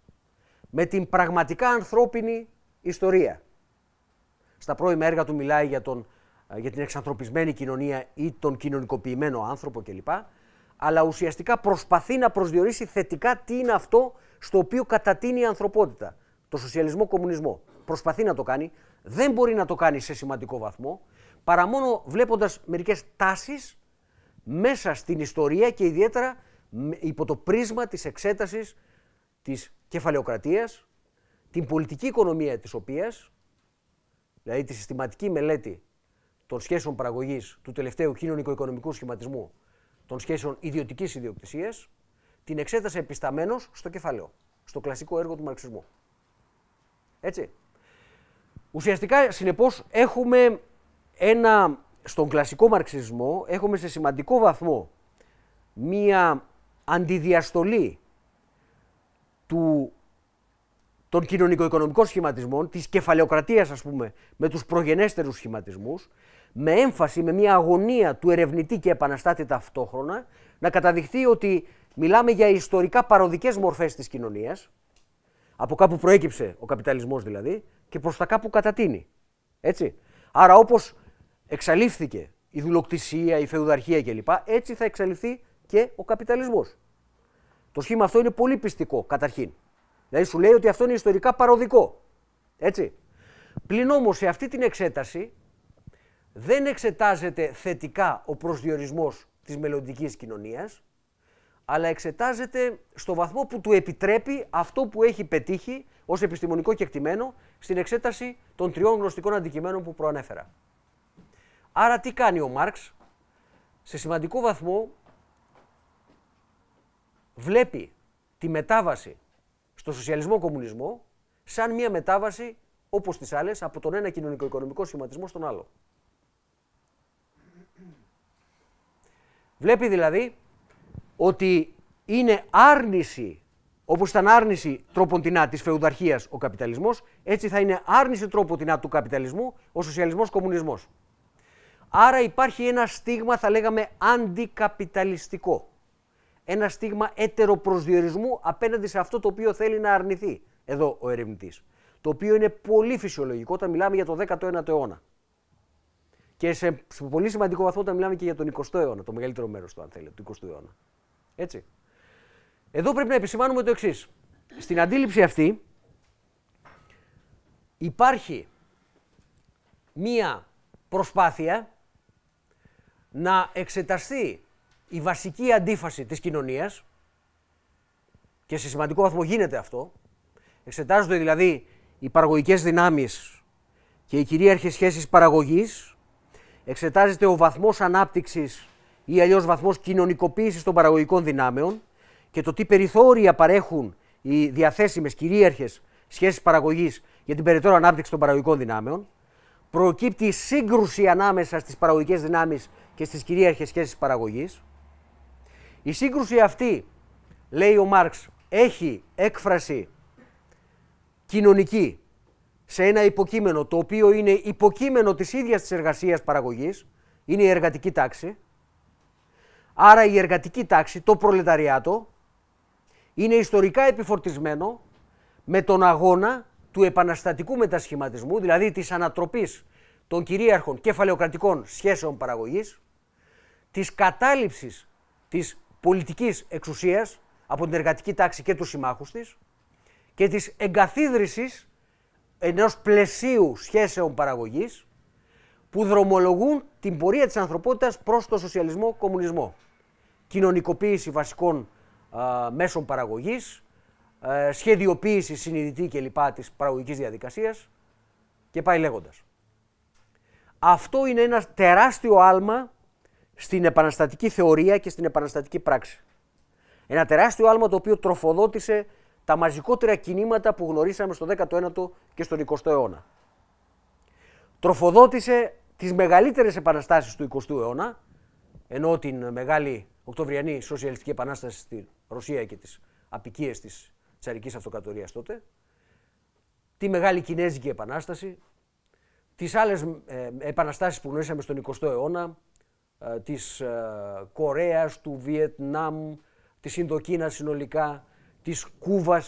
με την πραγματικά ανθρώπινη ιστορία. Στα πρώιμα έργα του μιλάει για, τον, για την εξανθρωπισμένη κοινωνία ή τον κοινωνικοποιημένο άνθρωπο κλπ. Αλλά ουσιαστικά προσπαθεί να προσδιορίσει θετικά τι είναι αυτό στο οποίο κατατείνει η ανθρωπότητα. Το σοσιαλισμό-κομμουνισμό. Προσπαθεί να το κάνει. Δεν μπορεί να το κάνει σε σημαντικό βαθμό παρά μόνο βλέποντας μερικές τάσεις μέσα στην ιστορία και ιδιαίτερα υπό το πρίσμα της εξέτασης της κεφαλαιοκρατίας, την πολιτική οικονομία της οποίας, δηλαδή τη συστηματική μελέτη των σχέσεων παραγωγής του τελευταίου κοινωνικο-οικονομικού σχηματισμού των σχέσεων ιδιωτικής ιδιοκτησίας, την εξέτασε επισταμένος στο κεφαλαίο, στο κλασικό έργο του μαρξισμού. Έτσι. Ουσιαστικά, συνεπώς, έχουμε ένα. Στον κλασικό μαρξισμό έχουμε σε σημαντικό βαθμό μία αντιδιαστολή του, των κοινωνικο-οικονομικών σχηματισμών, της κεφαλαιοκρατίας ας πούμε, με τους προγενέστερους σχηματισμούς, με έμφαση, με μια αγωνία του ερευνητή και επαναστάτη ταυτόχρονα, να καταδειχθεί ότι Μιλάμε για ιστορικά παροδικές μορφές της κοινωνίας, από κάπου προέκυψε ο καπιταλισμός δηλαδή, και προς τα κάπου κατατείνει. Έτσι. Άρα όπως εξαλείφθηκε η δουλοκτησία, η φεουδαρχία κλπ, έτσι θα εξαλειφθεί και ο καπιταλισμός. Το σχήμα αυτό είναι πολύ πιστικό καταρχήν. Δηλαδή σου λέει ότι αυτό είναι ιστορικά παροδικό. Έτσι. Πλην όμως σε αυτή την εξέταση δεν εξετάζεται θετικά ο προσδιορισμός της μελλοντικής κοινωνίας, αλλά εξετάζεται στο βαθμό που του επιτρέπει αυτό που έχει πετύχει ως επιστημονικό κεκτημένο στην εξέταση των τριών γνωστικών αντικειμένων που προανέφερα. Άρα, τι κάνει ο Μάρξ, σε σημαντικό βαθμό βλέπει τη μετάβαση στο σοσιαλισμό-κομμουνισμό σαν μια μετάβαση, όπως τις άλλες, από τον ένα κοινωνικο-οικονομικό σχηματισμό στον άλλο. Βλέπει δηλαδή ότι είναι άρνηση, όπως ήταν άρνηση τρόποντινά της φεουδαρχίας ο καπιταλισμός, έτσι θα είναι άρνηση τρόποντινά του καπιταλισμού ο σοσιαλισμός κομμουνισμός. Άρα υπάρχει ένα στίγμα, θα λέγαμε, αντικαπιταλιστικό. Ένα στίγμα προσδιορισμού απέναντι σε αυτό το οποίο θέλει να αρνηθεί εδώ ο ερευνητής. Το οποίο είναι πολύ φυσιολογικό όταν μιλάμε για το 19ο αιώνα. Και σε πολύ σημαντικό βαθμό όταν μιλάμε και για τον 20ο αιώνα, το μεγαλύτερο μέρος του, αν θέλετε, του 20ου αιώνα. Έτσι. Εδώ πρέπει να επισημάνουμε το εξής. Στην αντίληψη αυτή υπάρχει μία προσπάθεια να εξεταστεί η βασική αντίφαση της κοινωνίας και σε σημαντικό βαθμό γίνεται αυτό. Εξετάζονται δηλαδή οι παραγωγικές δυνάμεις και οι κυρίαρχες σχέσεις παραγωγής. Εξετάζεται ο βαθμός ανάπτυξης ή αλλιώς βαθμός κοινωνικοποίησης των παραγωγικών δυνάμεων και το τι περιθώρια παρέχουν οι διαθέσιμες κυρίαρχες σχέσεις παραγωγής για την περαιτέρω ανάπτυξη των παραγωγικών δυνάμεων. Προκύπτει η σύγκρουση ανάμεσα στις παραγωγικές δυνάμεις και στις κυρίαρχες σχέσεις παραγωγής. Η σύγκρουση αυτή, λέει ο Μάρξ, έχει έκφραση κοινωνική σε ένα υποκείμενο, το οποίο είναι υποκείμενο της ίδιας της εργασίας παραγωγής, είναι η εργατική τάξη, Άρα η εργατική τάξη, το προλεταριάτο, είναι ιστορικά επιφορτισμένο με τον αγώνα του επαναστατικού μετασχηματισμού, δηλαδή της ανατροπής των κυρίαρχων κεφαλαιοκρατικών σχέσεων παραγωγής, της κατάληψης της πολιτικής εξουσίας από την εργατική τάξη και τους συμμάχους της και της εγκαθίδρυσης ενός πλαισίου σχέσεων παραγωγής που δρομολογούν την πορεία της ανθρωπότητας προς το σοσιαλισμό-κομμουνισμό κοινωνικοποίηση βασικών μέσων παραγωγής, ε, σχεδιοποίηση συνειδητή λοιπά της παραγωγικής διαδικασίας και πάει λέγοντας. Αυτό είναι ένα τεράστιο άλμα στην επαναστατική θεωρία και στην επαναστατική πράξη. Ένα τεράστιο άλμα το οποίο τροφοδότησε τα μαζικότερα κινήματα που γνωρίσαμε στο 19ο και στον 20ο αιώνα. Τροφοδότησε τις μεγαλύτερες επαναστάσεις του 20ου αιώνα, ενώ την μεγάλη Οκτωβριανή Σοσιαλιστική Επανάσταση στη Ρωσία και τις απικίες της τσαρικής αυτοκρατορίας τότε, τη Μεγάλη Κινέζικη Επανάσταση, τις άλλες επαναστάσεις που γνωρίσαμε στον 20ο αιώνα, ε, της ε, Κορέας, του Βιετνάμ, της Ινδοκίνας συνολικά, της Κούβας.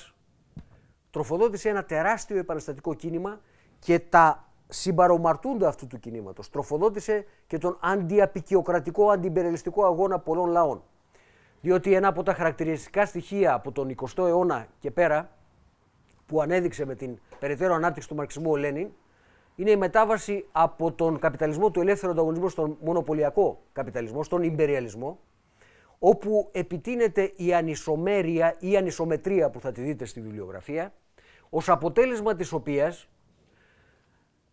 Τροφοδότησε ένα τεράστιο επαναστατικό κίνημα και τα συμπαρομαρτούνται αυτού του κινήματος Τροφοδότησε και τον αντιαπικιοκρατικό, αντιμπεριαλιστικό αγώνα πολλών λαών. Διότι ένα από τα χαρακτηριστικά στοιχεία από τον 20ο αιώνα και πέρα, που ανέδειξε με την περαιτέρω ανάπτυξη του μαρξισμού ο Λένιν, είναι η μετάβαση από τον καπιταλισμό του ελεύθερου ανταγωνισμού στον μονοπωλιακό καπιταλισμό, στον υπεριαλισμό, όπου επιτείνεται η ανισομέρεια ή ανισομετρία που θα τη δείτε στη βιβλιογραφία, ως αποτέλεσμα της οποίας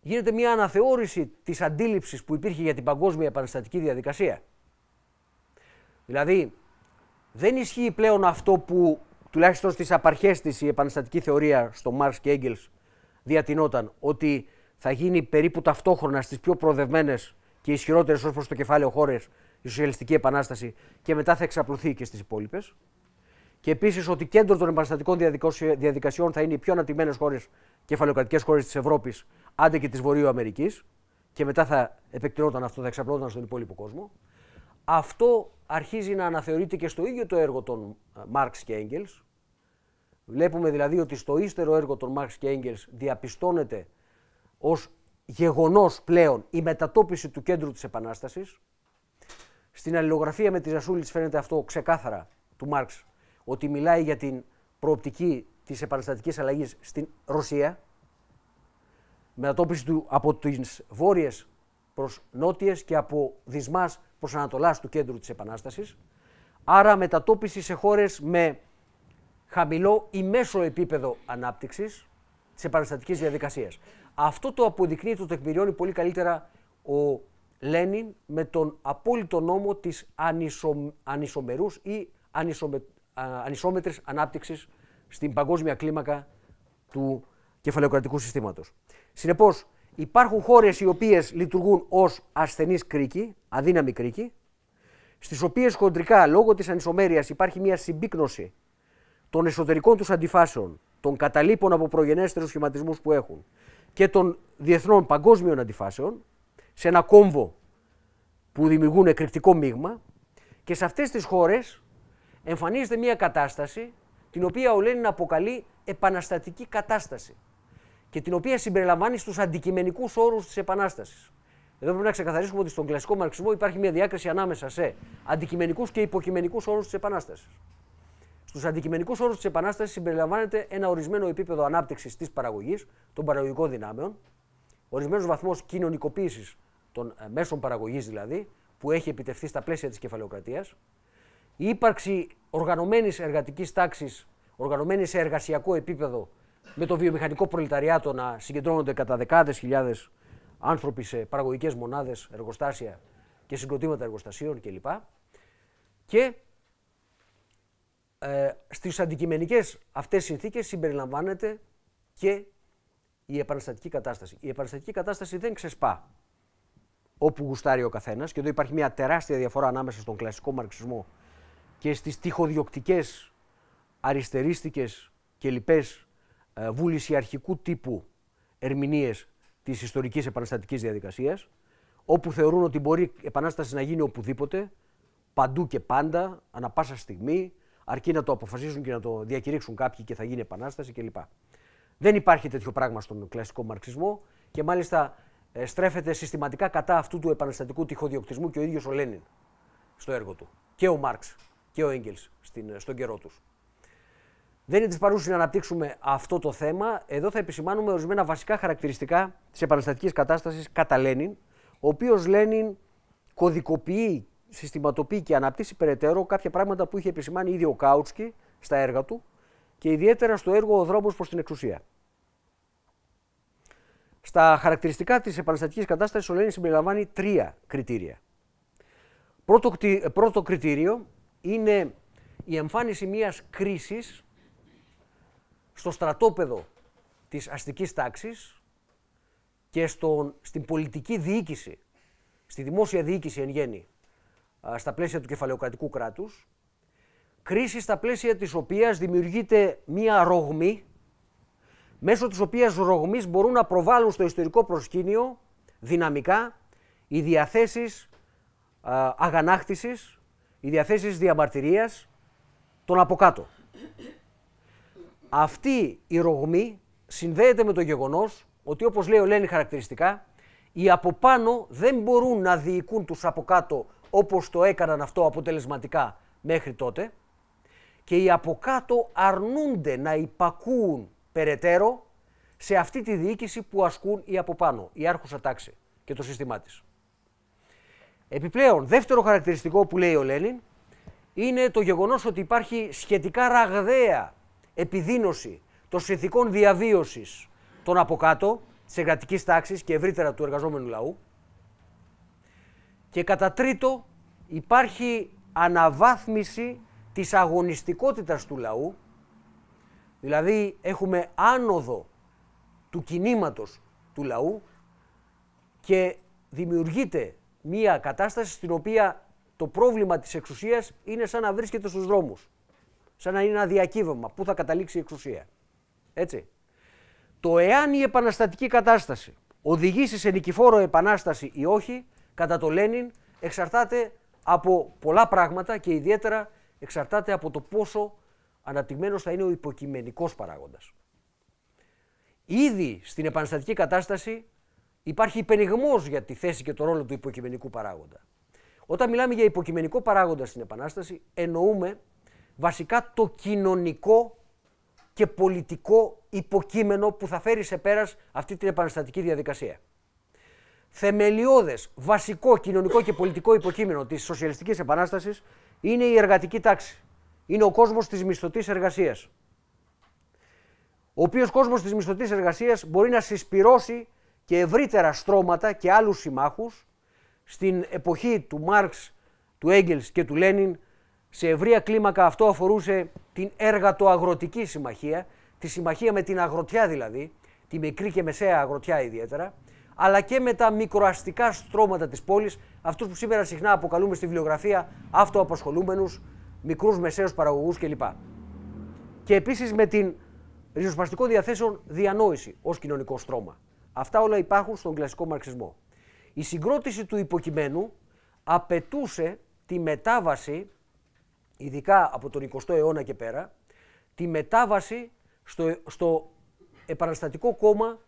γίνεται μια αναθεώρηση της αντίληψης που υπήρχε για την παγκόσμια επαναστατική διαδικασία. Δηλαδή, δεν ισχύει πλέον αυτό που τουλάχιστον στις απαρχές της η επαναστατική θεωρία στο Μάρς και Έγγελς διατηνόταν, ότι θα γίνει περίπου ταυτόχρονα στις πιο προοδευμένες και ισχυρότερες ως προς το κεφάλαιο χώρες η σοσιαλιστική επανάσταση και μετά θα εξαπλωθεί και στις υπόλοιπες και επίσης ότι κέντρο των επαναστατικών διαδικασιών θα είναι οι πιο αναπτυγμένε χώρες, κεφαλαιοκρατικές χώρες της Ευρώπης, άντε και της Βορείου Αμερικής, και μετά θα επεκτηνόταν αυτό, θα εξαπλώνονταν στον υπόλοιπο κόσμο. Αυτό αρχίζει να αναθεωρείται και στο ίδιο το έργο των Μάρξ ε, και Έγκελ. Βλέπουμε δηλαδή ότι στο ύστερο έργο των Μάρξ και Έγκελ διαπιστώνεται ως γεγονός πλέον η μετατόπιση του κέντρου της Επανάστασης. Στην αλληλογραφία με τη Ζασούλης φαίνεται αυτό ξεκάθαρα του Μάρξ ότι μιλάει για την προοπτική της επαναστατικής αλλαγής στην Ρωσία, μετατόπιση του από τις βόρειες προς νότιες και από δυσμάς προς ανατολάς του κέντρου της επανάστασης, Άρα, μετατόπιση σε χώρες με χαμηλό ή μέσο επίπεδο ανάπτυξης της επαναστατικής διαδικασίας. Αυτό το αποδεικνύει, το τεκμηριώνει πολύ καλύτερα ο Λένιν με τον απόλυτο νόμο της ανισομερούς ή ανισομε, ανισόμετρης ανάπτυξης στην παγκόσμια κλίμακα του κεφαλαιοκρατικού συστήματος. Συνεπώς, υπάρχουν χώρες οι οποίες λειτουργούν ως ασθενείς κρίκοι, αδύναμοι κρίκοι, στις οποίες χοντρικά λόγω της ανισομέρειας υπάρχει μια συμπίκνωση των εσωτερικών τους αντιφάσεων, των καταλήπων από προγενέστερους σχηματισμούς που έχουν και των διεθνών παγκόσμιων αντιφάσεων σε ένα κόμβο που δημιουργούν εκρηκτικό μείγμα και σε αυτές τις χώρες εμφανίζεται μια κατάσταση την οποία ο Λένιν αποκαλεί επαναστατική κατάσταση και την οποία συμπεριλαμβάνει στους αντικειμενικούς όρους της επανάστασης. Εδώ πρέπει να ξεκαθαρίσουμε ότι στον κλασικό μαρξισμό υπάρχει μια διάκριση ανάμεσα σε αντικειμενικούς και υποκειμενικούς όρους της Επανάστασης. Στους αντικειμενικούς όρους της Επανάστασης συμπεριλαμβάνεται ένα ορισμένο επίπεδο ανάπτυξης της παραγωγής, των παραγωγικών δυνάμεων, ορισμένος βαθμός κοινωνικοποίησης των ε, μέσων παραγωγής δηλαδή, που έχει επιτευχθεί στα πλαίσια της κεφαλαιοκρατίας, η ύπαρξη οργανωμένης εργατικής τάξης, οργανωμένη σε εργασιακό επίπεδο, με το βιομηχανικό προλεταριάτο να συγκεντρώνονται κατά δεκάδες χιλιάδες άνθρωποι σε παραγωγικές μονάδες, εργοστάσια και συγκροτήματα εργοστασίων κλπ. Και ε, στις αντικειμενικές αυτές συνθήκες συμπεριλαμβάνεται και η επαναστατική κατάσταση. Η επαναστατική κατάσταση δεν ξεσπά όπου γουστάρει ο καθένας. Και εδώ υπάρχει μια τεράστια διαφορά ανάμεσα στον κλασικό μαρξισμό και στις τυχοδιοκτικές αριστερίστικες και λοιπές ε, αρχικού τύπου ερμηνείες της ιστορικής επαναστατικής διαδικασίας, όπου θεωρούν ότι μπορεί η επανάσταση να γίνει οπουδήποτε, παντού και πάντα, ανα πάσα στιγμή, αρκεί να το αποφασίσουν και να το διακηρύξουν κάποιοι και θα γίνει επανάσταση κλπ. Δεν υπάρχει τέτοιο πράγμα στον κλασικό μαρξισμό και μάλιστα ε, στρέφεται συστηματικά κατά αυτού του επαναστατικού τυχοδιοκτισμού και ο ίδιος ο Λένιν στο έργο του και ο Μάρξ και ο Έγκελ στον καιρό τους. Δεν είναι της παρούσης να αναπτύξουμε αυτό το θέμα. Εδώ θα επισημάνουμε ορισμένα βασικά χαρακτηριστικά της επαναστατικής κατάστασης κατά Λένιν, ο οποίος Λένιν κωδικοποιεί, συστηματοποιεί και αναπτύσσει περαιτέρω κάποια πράγματα που είχε επισημάνει ήδη ο Κάουτσκι στα έργα του και ιδιαίτερα στο έργο Ο δρόμος προς την εξουσία. Στα χαρακτηριστικά της επαναστατικής κατάστασης, ο Λένιν συμπεριλαμβάνει τρία κριτήρια. Πρώτο, πρώτο κριτήριο είναι η εμφάνιση μιας κρίσης στο στρατόπεδο της αστικής τάξης και στον, στην πολιτική διοίκηση, στη δημόσια διοίκηση εν γέννη, στα πλαίσια του κεφαλαιοκρατικού κράτους, κρίση στα πλαίσια της οποίας δημιουργείται μία ρογμή, μέσω της οποίας ρογμής μπορούν να προβάλλουν στο ιστορικό προσκήνιο δυναμικά οι διαθέσεις αγανάκτησης, οι διαθέσεις διαμαρτυρίας των από κάτω. Αυτή η ρογμή συνδέεται με το γεγονός ότι όπως λέει ο Λένι χαρακτηριστικά, οι από πάνω δεν μπορούν να διοικούν τους από κάτω όπως το έκαναν αυτό αποτελεσματικά μέχρι τότε και οι από κάτω αρνούνται να υπακούουν περαιτέρω σε αυτή τη διοίκηση που ασκούν οι από πάνω, η άρχουσα τάξη και το σύστημά της. Επιπλέον, δεύτερο χαρακτηριστικό που λέει ο Λένιν είναι το γεγονός ότι υπάρχει σχετικά ραγδαία επιδείνωση των συνθηκών διαβίωσης των από κάτω, της εργατικής τάξης και ευρύτερα του εργαζόμενου λαού. Και κατά τρίτο, υπάρχει αναβάθμιση της αγωνιστικότητας του λαού, δηλαδή έχουμε άνοδο του κινήματος του λαού και δημιουργείται μια κατάσταση στην οποία το πρόβλημα της εξουσίας είναι σαν να βρίσκεται στους δρόμους. Σαν να είναι ένα διακύβευμα. Πού θα καταλήξει η εξουσία. Έτσι. Το εάν η επαναστατική κατάσταση οδηγήσει σε νικηφόρο επανάσταση ή όχι, κατά το Λένιν, εξαρτάται από πολλά πράγματα και ιδιαίτερα εξαρτάται από το πόσο αναπτυγμένος θα είναι ο υποκειμενικός παράγοντας. Ήδη στην επαναστατική κατάσταση υπάρχει υπενιγμός για τη θέση και το ρόλο του υποκειμενικού παράγοντα. Όταν μιλάμε για υποκειμενικό παράγοντα στην Επανάσταση, εννοούμε βασικά το κοινωνικό και πολιτικό υποκείμενο που θα φέρει σε πέρας αυτή την επαναστατική διαδικασία. Θεμελιώδες, βασικό κοινωνικό και πολιτικό υποκείμενο της σοσιαλιστικής επανάστασης είναι η εργατική τάξη. Είναι ο κόσμος της μισθωτής εργασίας. Ο οποίος κόσμος της μισθωτής εργασίας μπορεί να συσπυρώσει και ευρύτερα στρώματα και άλλους συμμάχους στην εποχή του Μάρξ, του Έγγελς και του Λένιν σε ευρεία κλίμακα αυτό αφορούσε την εργατοαγροτική αγροτικη συμμαχία, τη συμμαχία με την αγροτιά δηλαδή, τη μικρή και μεσαία αγροτιά ιδιαίτερα, αλλά και με τα μικροαστικά στρώματα της πόλης, αυτούς που σήμερα συχνά αποκαλούμε στη βιβλιογραφία αυτοαπασχολούμενους, μικρούς μεσαίους παραγωγούς κλπ. Και επίσης με την ριζοσπαστικό διαθέσεων διανόηση ως κοινωνικό στρώμα. Αυτά όλα υπάρχουν στον κλασικό μαρξισμό. Η συγκρότηση του υποκειμένου απαιτούσε τη μετάβαση, ειδικά από τον 20ο αιώνα και πέρα, τη μετάβαση στο, στο επαναστατικό κόμμα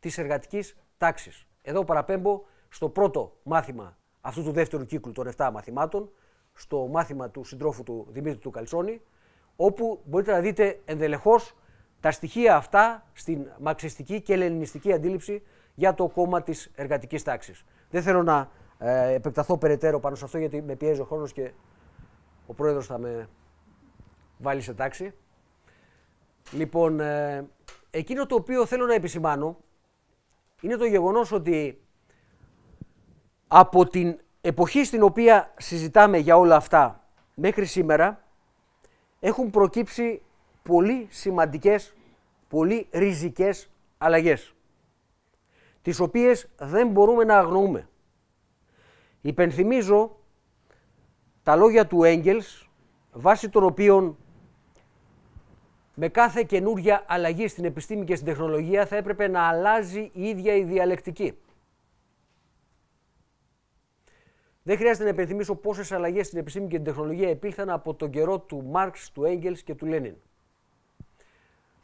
της εργατικής τάξης. Εδώ παραπέμπω στο πρώτο μάθημα αυτού του δεύτερου κύκλου των 7 μαθημάτων, στο μάθημα του συντρόφου του Δημήτρη του Καλτσόνη, όπου μπορείτε να δείτε ενδελεχώς τα στοιχεία αυτά στην μαξιστική και ελληνιστική αντίληψη για το κόμμα της εργατικής τάξης. Δεν θέλω να ε, επεκταθώ περαιτέρω πάνω σε αυτό γιατί με πιέζει ο χρόνος και ο πρόεδρος θα με βάλει σε τάξη. Λοιπόν, ε, εκείνο το οποίο θέλω να επισημάνω είναι το γεγονός ότι από την εποχή στην οποία συζητάμε για όλα αυτά μέχρι σήμερα έχουν προκύψει πολύ σημαντικές, πολύ ριζικές αλλαγές, τις οποίες δεν μπορούμε να αγνοούμε. Υπενθυμίζω τα λόγια του Έγγελς, βάσει των οποίων με κάθε καινούργια αλλαγή στην επιστήμη και στην τεχνολογία θα έπρεπε να αλλάζει η ίδια η διαλεκτική. Δεν χρειάζεται να υπενθυμίσω πόσες αλλαγές στην επιστήμη και την τεχνολογία επήλθαν από τον καιρό του Μάρξ, του Έγγελς και του Λένιν.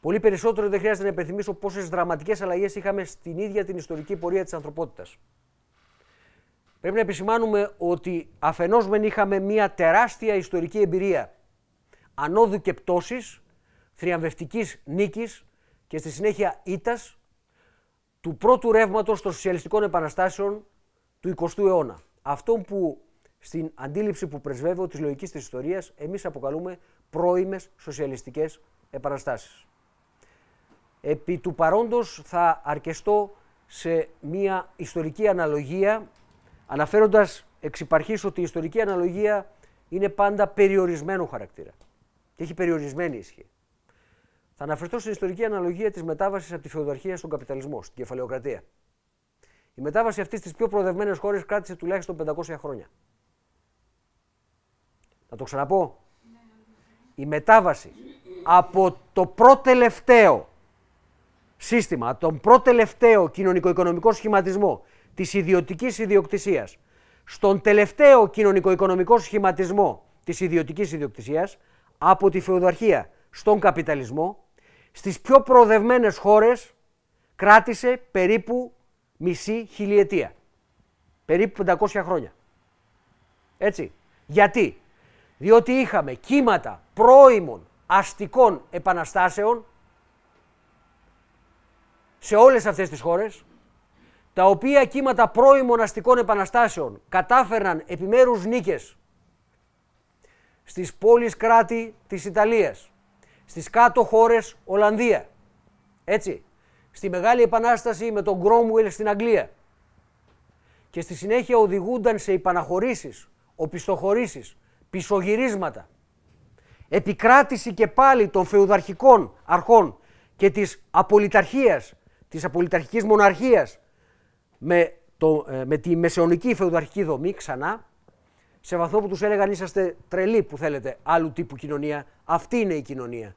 Πολύ περισσότερο δεν χρειάζεται να υπενθυμίσω πόσες δραματικές αλλαγές είχαμε στην ίδια την ιστορική πορεία της ανθρωπότητας. Πρέπει να επισημάνουμε ότι αφενός μεν είχαμε μια τεράστια ιστορική εμπειρία ανόδου και πτώσης, θριαμβευτικής νίκης και στη συνέχεια ήττας του πρώτου ρεύματος των σοσιαλιστικών επαναστάσεων του 20ου αιώνα. Αυτό που στην αντίληψη που πρεσβεύω της λογικής της ιστορίας εμείς αποκαλούμε πρώιμες σοσιαλιστικές επαναστάσεις. Επί του παρόντος θα αρκεστώ σε μια ιστορική αναλογία, αναφέροντας εξ υπαρχής ότι η ιστορική αναλογία είναι πάντα περιορισμένο χαρακτήρα και έχει περιορισμένη ισχύ. Θα αναφερθώ στην ιστορική αναλογία της μετάβασης από τη φεουδαρχία στον καπιταλισμό, στην κεφαλαιοκρατία. Η μετάβαση αυτής στις πιο προοδευμένες χώρες κράτησε τουλάχιστον 500 χρόνια. Να το ξαναπώ. Η μετάβαση από το προτελευταίο σύστημα, τον προτελευταίο κοινωνικο-οικονομικό σχηματισμό της ιδιωτικής ιδιοκτησίας, στον τελευταίο κοινωνικο-οικονομικό σχηματισμό της ιδιωτικής ιδιοκτησίας, από τη φεουδαρχία στον καπιταλισμό, στις πιο προοδευμένες χώρες κράτησε περίπου μισή χιλιετία. Περίπου 500 χρόνια. Έτσι. Γιατί. Διότι είχαμε κύματα πρώιμων αστικών επαναστάσεων σε όλες αυτές τις χώρες, τα οποία κύματα πρώην μοναστικών επαναστάσεων κατάφερναν επιμέρους νίκες στις πόλεις κράτη της Ιταλίας, στις κάτω χώρες Ολλανδία, έτσι, στη Μεγάλη Επανάσταση με τον Κρόμουελ στην Αγγλία και στη συνέχεια οδηγούνταν σε υπαναχωρήσεις, οπισθοχωρήσεις, πισωγυρίσματα, επικράτηση και πάλι των φεουδαρχικών αρχών και της απολυταρχίας της απολυταρχικής μοναρχίας με, το, ε, με τη μεσαιωνική φεουδαρχική δομή ξανά, σε βαθμό που τους έλεγαν είσαστε τρελοί που θέλετε άλλου τύπου κοινωνία. Αυτή είναι η κοινωνία,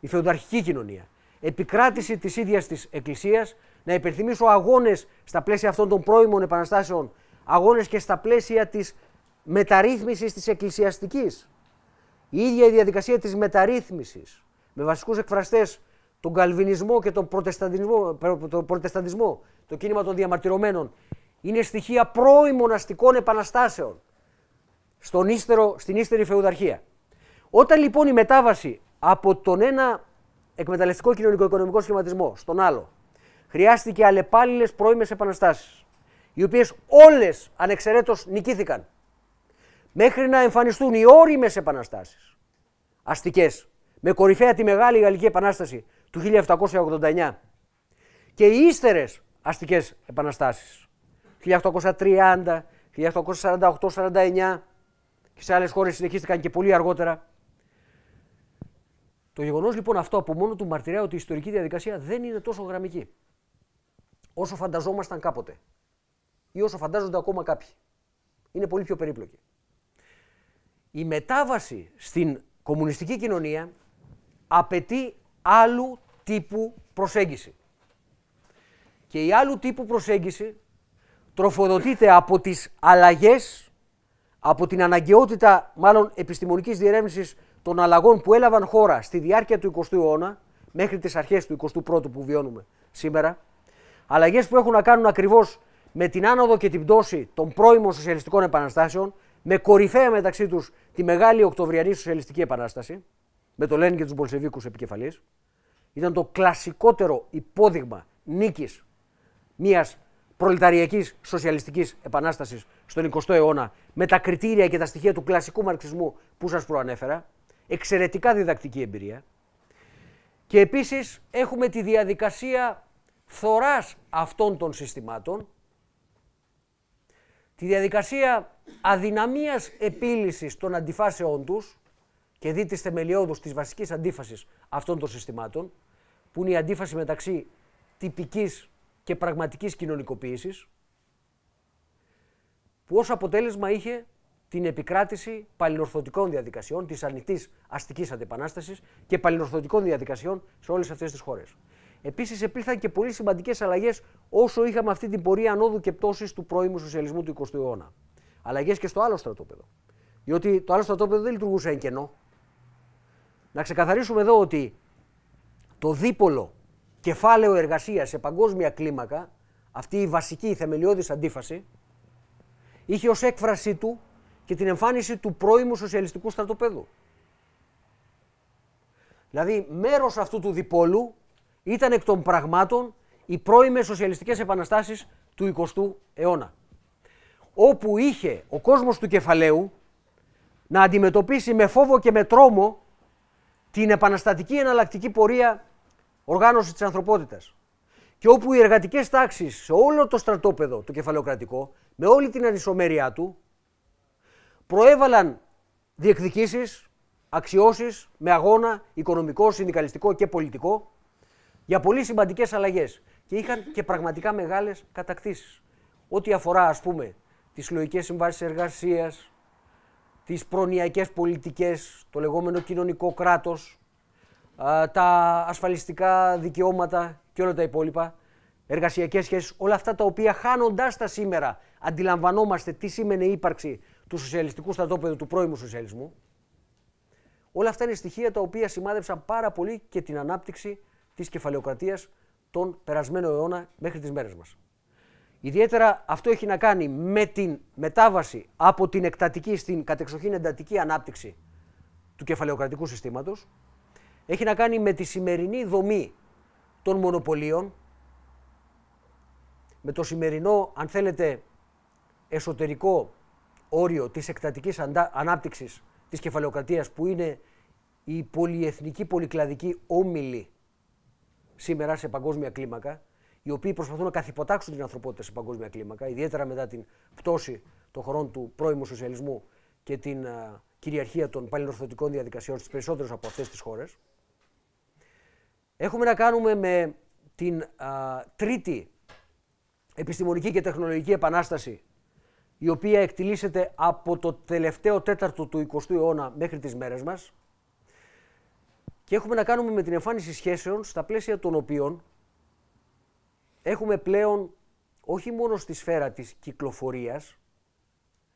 η φεουδαρχική κοινωνία. Επικράτηση της ίδιας της Εκκλησίας, να υπενθυμίσω αγώνες στα πλαίσια αυτών των πρώιμων επαναστάσεων, αγώνες και στα πλαίσια της μεταρρύθμισης της εκκλησιαστικής. Η ίδια η διαδικασία της μεταρρύθμισης με βασικούς εκφραστές τον καλβινισμό και τον προτεσταντισμό, προτεσταντισμό, το κίνημα των διαμαρτυρωμένων, είναι στοιχεία μοναστικών επαναστάσεων στον ύστερο, στην ύστερη φεουδαρχία. Όταν λοιπόν η μετάβαση από τον ένα εκμεταλλευτικό κοινωνικο-οικονομικό σχηματισμό στον άλλο χρειάστηκε αλλεπάλληλες πρώιμες επαναστάσεις, οι οποίες όλες ανεξαιρέτως νικήθηκαν. Μέχρι να εμφανιστούν οι όριμες επαναστάσεις, αστικές, με κορυφαία τη Μεγάλη Γαλλική Επανάσταση του 1789 και οι ύστερες αστικές επαναστάσεις 1830, 1848, 49 και σε άλλες χώρες συνεχίστηκαν και πολύ αργότερα. Το γεγονός λοιπόν αυτό από μόνο του μαρτυράει ότι η ιστορική διαδικασία δεν είναι τόσο γραμμική όσο φανταζόμασταν κάποτε ή όσο φαντάζονται ακόμα κάποιοι. Είναι πολύ πιο περίπλοκη. Η μετάβαση στην κομμουνιστική κοινωνία απαιτεί άλλου τύπου προσέγγιση. Και η άλλου τύπου προσέγγιση τροφοδοτείται από τις αλλαγές, από την αναγκαιότητα μάλλον επιστημονικής διερεύνησης των αλλαγών που έλαβαν χώρα στη διάρκεια του 20ου αιώνα μέχρι τις αρχές του 21ου που βιώνουμε σήμερα, αλλαγές που έχουν να κάνουν ακριβώς με την άνοδο και την πτώση των πρώιμων σοσιαλιστικών επαναστάσεων, με κορυφαία μεταξύ τους τη Μεγάλη Οκτωβριανή Σοσιαλιστική Επανάσταση, με το λένε και τους Μπολσεβίκου επικεφαλής. Ήταν το κλασικότερο υπόδειγμα νίκης μιας προλεταριακή σοσιαλιστικής επανάστασης στον 20ο αιώνα με τα κριτήρια και τα στοιχεία του κλασικού μαρξισμού που σας προανέφερα. Εξαιρετικά διδακτική εμπειρία. Και επίσης έχουμε τη διαδικασία θωράς αυτών των συστημάτων, τη διαδικασία αδυναμίας επίλυσης των αντιφάσεών τους, και δει τις θεμελιώδους της βασικής αντίφασης αυτών των συστημάτων, που είναι η αντίφαση μεταξύ τυπικής και πραγματικής κοινωνικοποίησης, που ως αποτέλεσμα είχε την επικράτηση παλινορθωτικών διαδικασιών, της ανοιχτής αστικής αντεπανάσταση και παλινορθωτικών διαδικασιών σε όλες αυτές τις χώρες. Επίσης, επήλθαν και πολύ σημαντικές αλλαγές όσο είχαμε αυτή την πορεία ανόδου και πτώσης του πρώιμου σοσιαλισμού του 20ου αιώνα. Αλλαγές και στο άλλο στρατόπεδο. Διότι το άλλο στρατόπεδο δεν λειτουργούσε εν κενό. Να ξεκαθαρίσουμε εδώ ότι το δίπολο κεφάλαιο εργασίας σε παγκόσμια κλίμακα, αυτή η βασική θεμελιώδης αντίφαση, είχε ως έκφρασή του και την εμφάνιση του πρώιμου σοσιαλιστικού στρατοπέδου. Δηλαδή, μέρος αυτού του διπόλου ήταν εκ των πραγμάτων οι πρώιμες σοσιαλιστικές επαναστάσεις του 20ου αιώνα. Όπου είχε ο κόσμος του κεφαλαίου να αντιμετωπίσει με φόβο και με τρόμο την επαναστατική εναλλακτική πορεία οργάνωσης της ανθρωπότητας. Και όπου οι εργατικές τάξεις σε όλο το στρατόπεδο το κεφαλαιοκρατικό, με όλη την ανισομέρειά του, προέβαλαν διεκδικήσεις, αξιώσεις με αγώνα οικονομικό, συνδικαλιστικό και πολιτικό για πολύ σημαντικές αλλαγές. Και είχαν και πραγματικά μεγάλες κατακτήσεις. Ό,τι αφορά, ας πούμε, τις λογικές συμβάσεις εργασίας, τις προνοιακές πολιτικές, το λεγόμενο κοινωνικό κράτος, τα ασφαλιστικά δικαιώματα και όλα τα υπόλοιπα, εργασιακές σχέσεις, όλα αυτά τα οποία χάνοντάς τα σήμερα αντιλαμβανόμαστε τι σήμαινε η ύπαρξη του σοσιαλιστικού στρατόπεδου, του πρώιμου σοσιαλισμού. Όλα αυτά είναι στοιχεία τα οποία σημάδεψαν πάρα πολύ και την ανάπτυξη της κεφαλαιοκρατίας τον περασμένο αιώνα μέχρι τις μέρες μας. Ιδιαίτερα αυτό έχει να κάνει με την μετάβαση από την εκτατική στην κατεξοχήν εντατική ανάπτυξη του κεφαλαιοκρατικού συστήματος. Έχει να κάνει με τη σημερινή δομή των μονοπωλίων, με το σημερινό, αν θέλετε, εσωτερικό όριο της εκτατικής ανάπτυξης της κεφαλαιοκρατίας που είναι η πολυεθνική πολυκλαδική όμιλη σήμερα σε παγκόσμια κλίμακα, οι οποίοι προσπαθούν να καθυποτάξουν την ανθρωπότητα σε παγκόσμια κλίμακα, ιδιαίτερα μετά την πτώση των χωρών του πρώιμου σοσιαλισμού και την ε, κυριαρχία των παλινορθωτικών διαδικασιών στις περισσότερες από αυτές τις χώρες. Έχουμε να κάνουμε με την ε, τρίτη επιστημονική και τεχνολογική επανάσταση, η οποία εκτιλήσεται από το τελευταίο τέταρτο του 20ου αιώνα μέχρι τις μέρες μας. Και έχουμε να κάνουμε με την εμφάνιση σχέσεων στα πλαίσια των οποίων έχουμε πλέον όχι μόνο στη σφαίρα της κυκλοφορίας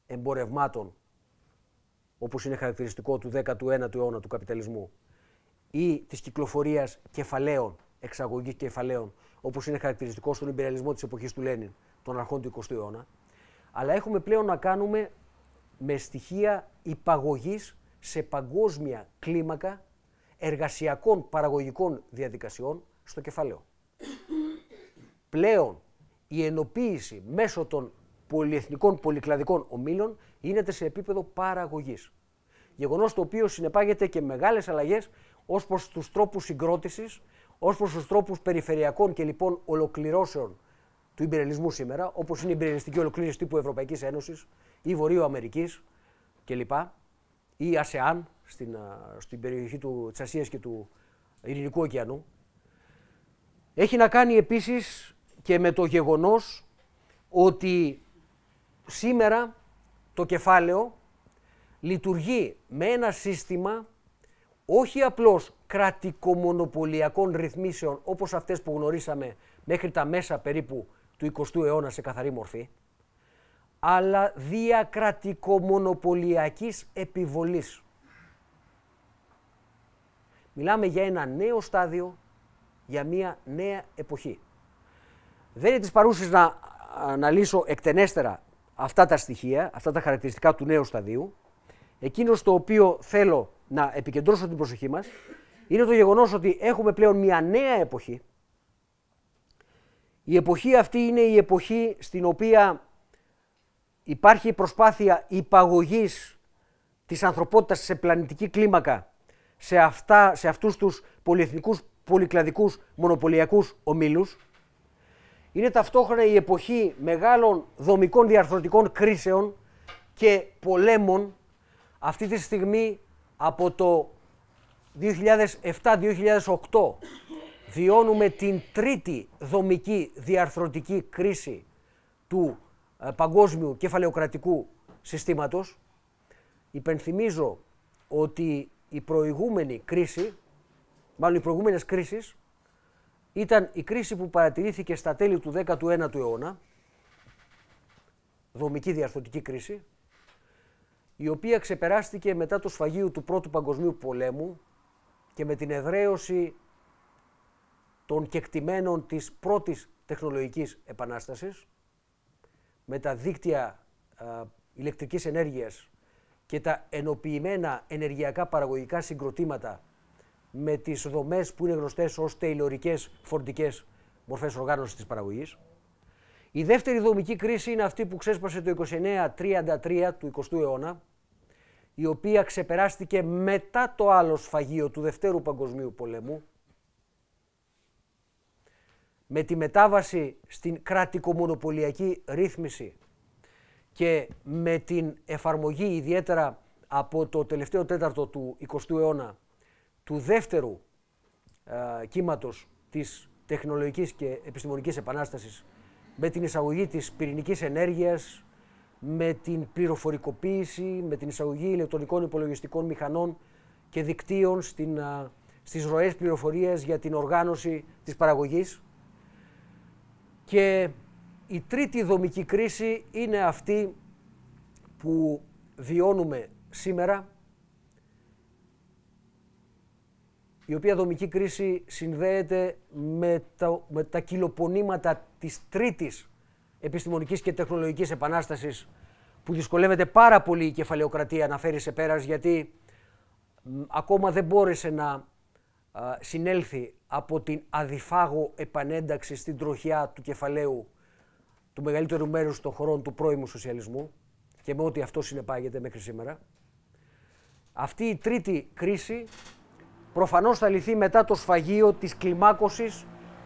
εμπορευμάτων, όπως είναι χαρακτηριστικό του 19ου αιώνα του καπιταλισμού, ή της κυκλοφορίας κεφαλαίων, εξαγωγής κεφαλαίων, όπως είναι χαρακτηριστικό στον υπεραλισμό της εποχής του Λένιν, των αρχών του 20ου αιώνα, αλλά έχουμε πλέον να κάνουμε με στοιχεία υπαγωγής σε παγκόσμια κλίμακα εργασιακών παραγωγικών διαδικασιών στο κεφαλαίο πλέον η ενοποίηση μέσω των πολυεθνικών πολυκλαδικών ομίλων γίνεται σε επίπεδο παραγωγής. Γεγονός το οποίο συνεπάγεται και μεγάλες αλλαγές ως προς τους τρόπους συγκρότησης, ως προς τους τρόπους περιφερειακών και λοιπόν ολοκληρώσεων του υπερελισμού σήμερα, όπως είναι η υπερελιστική ολοκλήρωση τύπου Ευρωπαϊκής Ένωσης ή Βορείου Αμερικής κλπ. ή ΑΣΕΑΝ στην, στην περιοχή της Ασίας και του Ειρηνικού ωκεανού. Έχει να κάνει επίσης και με το γεγονός ότι σήμερα το κεφάλαιο λειτουργεί με ένα σύστημα όχι απλώς κρατικομονοπολιακών ρυθμίσεων όπως αυτές που γνωρίσαμε μέχρι τα μέσα περίπου του 20ου αιώνα σε καθαρή μορφή, αλλά διακρατικομονοπολιακής επιβολής. Μιλάμε για ένα νέο στάδιο, για μία νέα εποχή. Δεν είναι της παρούσης να αναλύσω εκτενέστερα αυτά τα στοιχεία, αυτά τα χαρακτηριστικά του νέου σταδίου. Εκείνος στο οποίο θέλω να επικεντρώσω την προσοχή μας είναι το γεγονός ότι έχουμε πλέον μια νέα εποχή. Η εποχή αυτή είναι η εποχή στην οποία υπάρχει προσπάθεια υπαγωγής της ανθρωπότητας σε πλανητική κλίμακα, σε, αυτά, σε αυτούς τους πολυεθνικούς, πολυκλαδικούς, μονοπωλιακούς ομίλους, είναι ταυτόχρονα η εποχή μεγάλων δομικών διαρθρωτικών κρίσεων και πολέμων. Αυτή τη στιγμή από το 2007-2008 βιώνουμε την τρίτη δομική διαρθρωτική κρίση του ε, παγκόσμιου κεφαλαιοκρατικού συστήματος. Υπενθυμίζω ότι η προηγούμενη κρίση, μάλλον οι προηγούμενες κρίσεις, ήταν η κρίση που παρατηρήθηκε στα τέλη του 19ου αιώνα, δομική διαρθωτική κρίση, η οποία ξεπεράστηκε μετά το σφαγείο του Πρώτου Παγκοσμίου Πολέμου και με την εδραίωση των κεκτημένων της πρώτης τεχνολογικής επανάστασης, με τα δίκτυα α, ηλεκτρικής ενέργειας και τα ενοποιημένα ενεργειακά παραγωγικά συγκροτήματα με τις δομές που είναι γνωστές ως τελειωρικέ φορτικές μορφές οργάνωσης της παραγωγής. Η δεύτερη δομική κρίση είναι αυτή που ξέσπασε το 29-33 του 20ου αιώνα, η οποία ξεπεράστηκε μετά το άλλο σφαγείο του Δευτέρου Παγκοσμίου Πολέμου, με τη μετάβαση στην κρατικομονοπολιακή ρύθμιση και με την εφαρμογή ιδιαίτερα από το τελευταίο τέταρτο του 20ου αιώνα του δεύτερου ε, κύματος της τεχνολογικής και επιστημονικής επανάστασης με την εισαγωγή της πυρηνικής ενέργειας, με την πληροφορικοποίηση, με την εισαγωγή ηλεκτρονικών υπολογιστικών μηχανών και δικτύων στην, στις ροές για την οργάνωση της παραγωγής. Και η τρίτη δομική κρίση είναι αυτή που βιώνουμε σήμερα η οποία δομική κρίση συνδέεται με τα, κυλοπονήματα της τρίτης επιστημονικής και τεχνολογικής επανάστασης που δυσκολεύεται πάρα πολύ η κεφαλαιοκρατία να φέρει σε πέρας γιατί ακόμα δεν μπόρεσε να συνέλθει από την αδιφάγο επανένταξη στην τροχιά του κεφαλαίου του μεγαλύτερου μέρους των χωρών του πρώιμου σοσιαλισμού και με ό,τι αυτό συνεπάγεται μέχρι σήμερα. Αυτή η τρίτη κρίση προφανώς θα λυθεί μετά το σφαγείο της κλιμάκωσης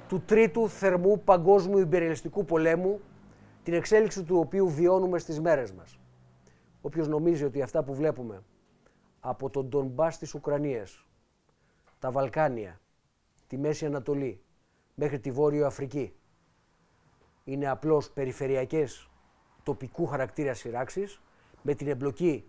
του τρίτου θερμού παγκόσμιου υπεριαλιστικού πολέμου, την εξέλιξη του οποίου βιώνουμε στις μέρες μας. Όποιος νομίζει ότι αυτά που βλέπουμε από τον Ντομπά της Ουκρανίας, τα Βαλκάνια, τη Μέση Ανατολή μέχρι τη Βόρειο Αφρική είναι απλώς περιφερειακές τοπικού χαρακτήρα σειράξεις με την εμπλοκή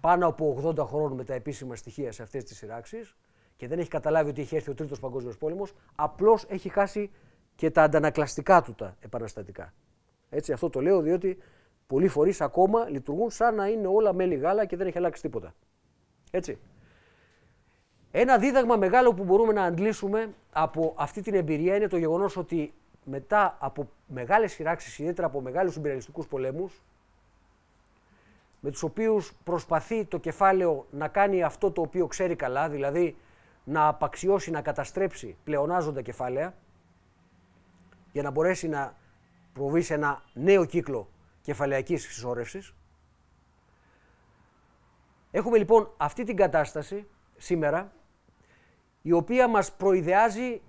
πάνω από 80 χρόνων με τα επίσημα στοιχεία σε αυτές τις σειράξεις και δεν έχει καταλάβει ότι έχει έρθει ο Τρίτος Παγκόσμιος Πόλεμος, απλώς έχει χάσει και τα αντανακλαστικά του τα επαναστατικά. Έτσι, αυτό το λέω διότι πολλοί φορείς ακόμα λειτουργούν σαν να είναι όλα μέλι γάλα και δεν έχει αλλάξει τίποτα. Έτσι. Ένα δίδαγμα μεγάλο που μπορούμε να αντλήσουμε από αυτή την εμπειρία είναι το γεγονός ότι μετά από μεγάλες σειράξεις, ιδιαίτερα από μεγάλους συμπεριαλιστικούς πολέμους, με τους οποίους προσπαθεί το κεφάλαιο να κάνει αυτό το οποίο ξέρει καλά, δηλαδή να απαξιώσει, να καταστρέψει πλεονάζοντα κεφάλαια για να μπορέσει να προβεί σε ένα νέο κύκλο κεφαλαιακής συσσόρευσης. Έχουμε λοιπόν αυτή την κατάσταση σήμερα η οποία μας προειδεάζει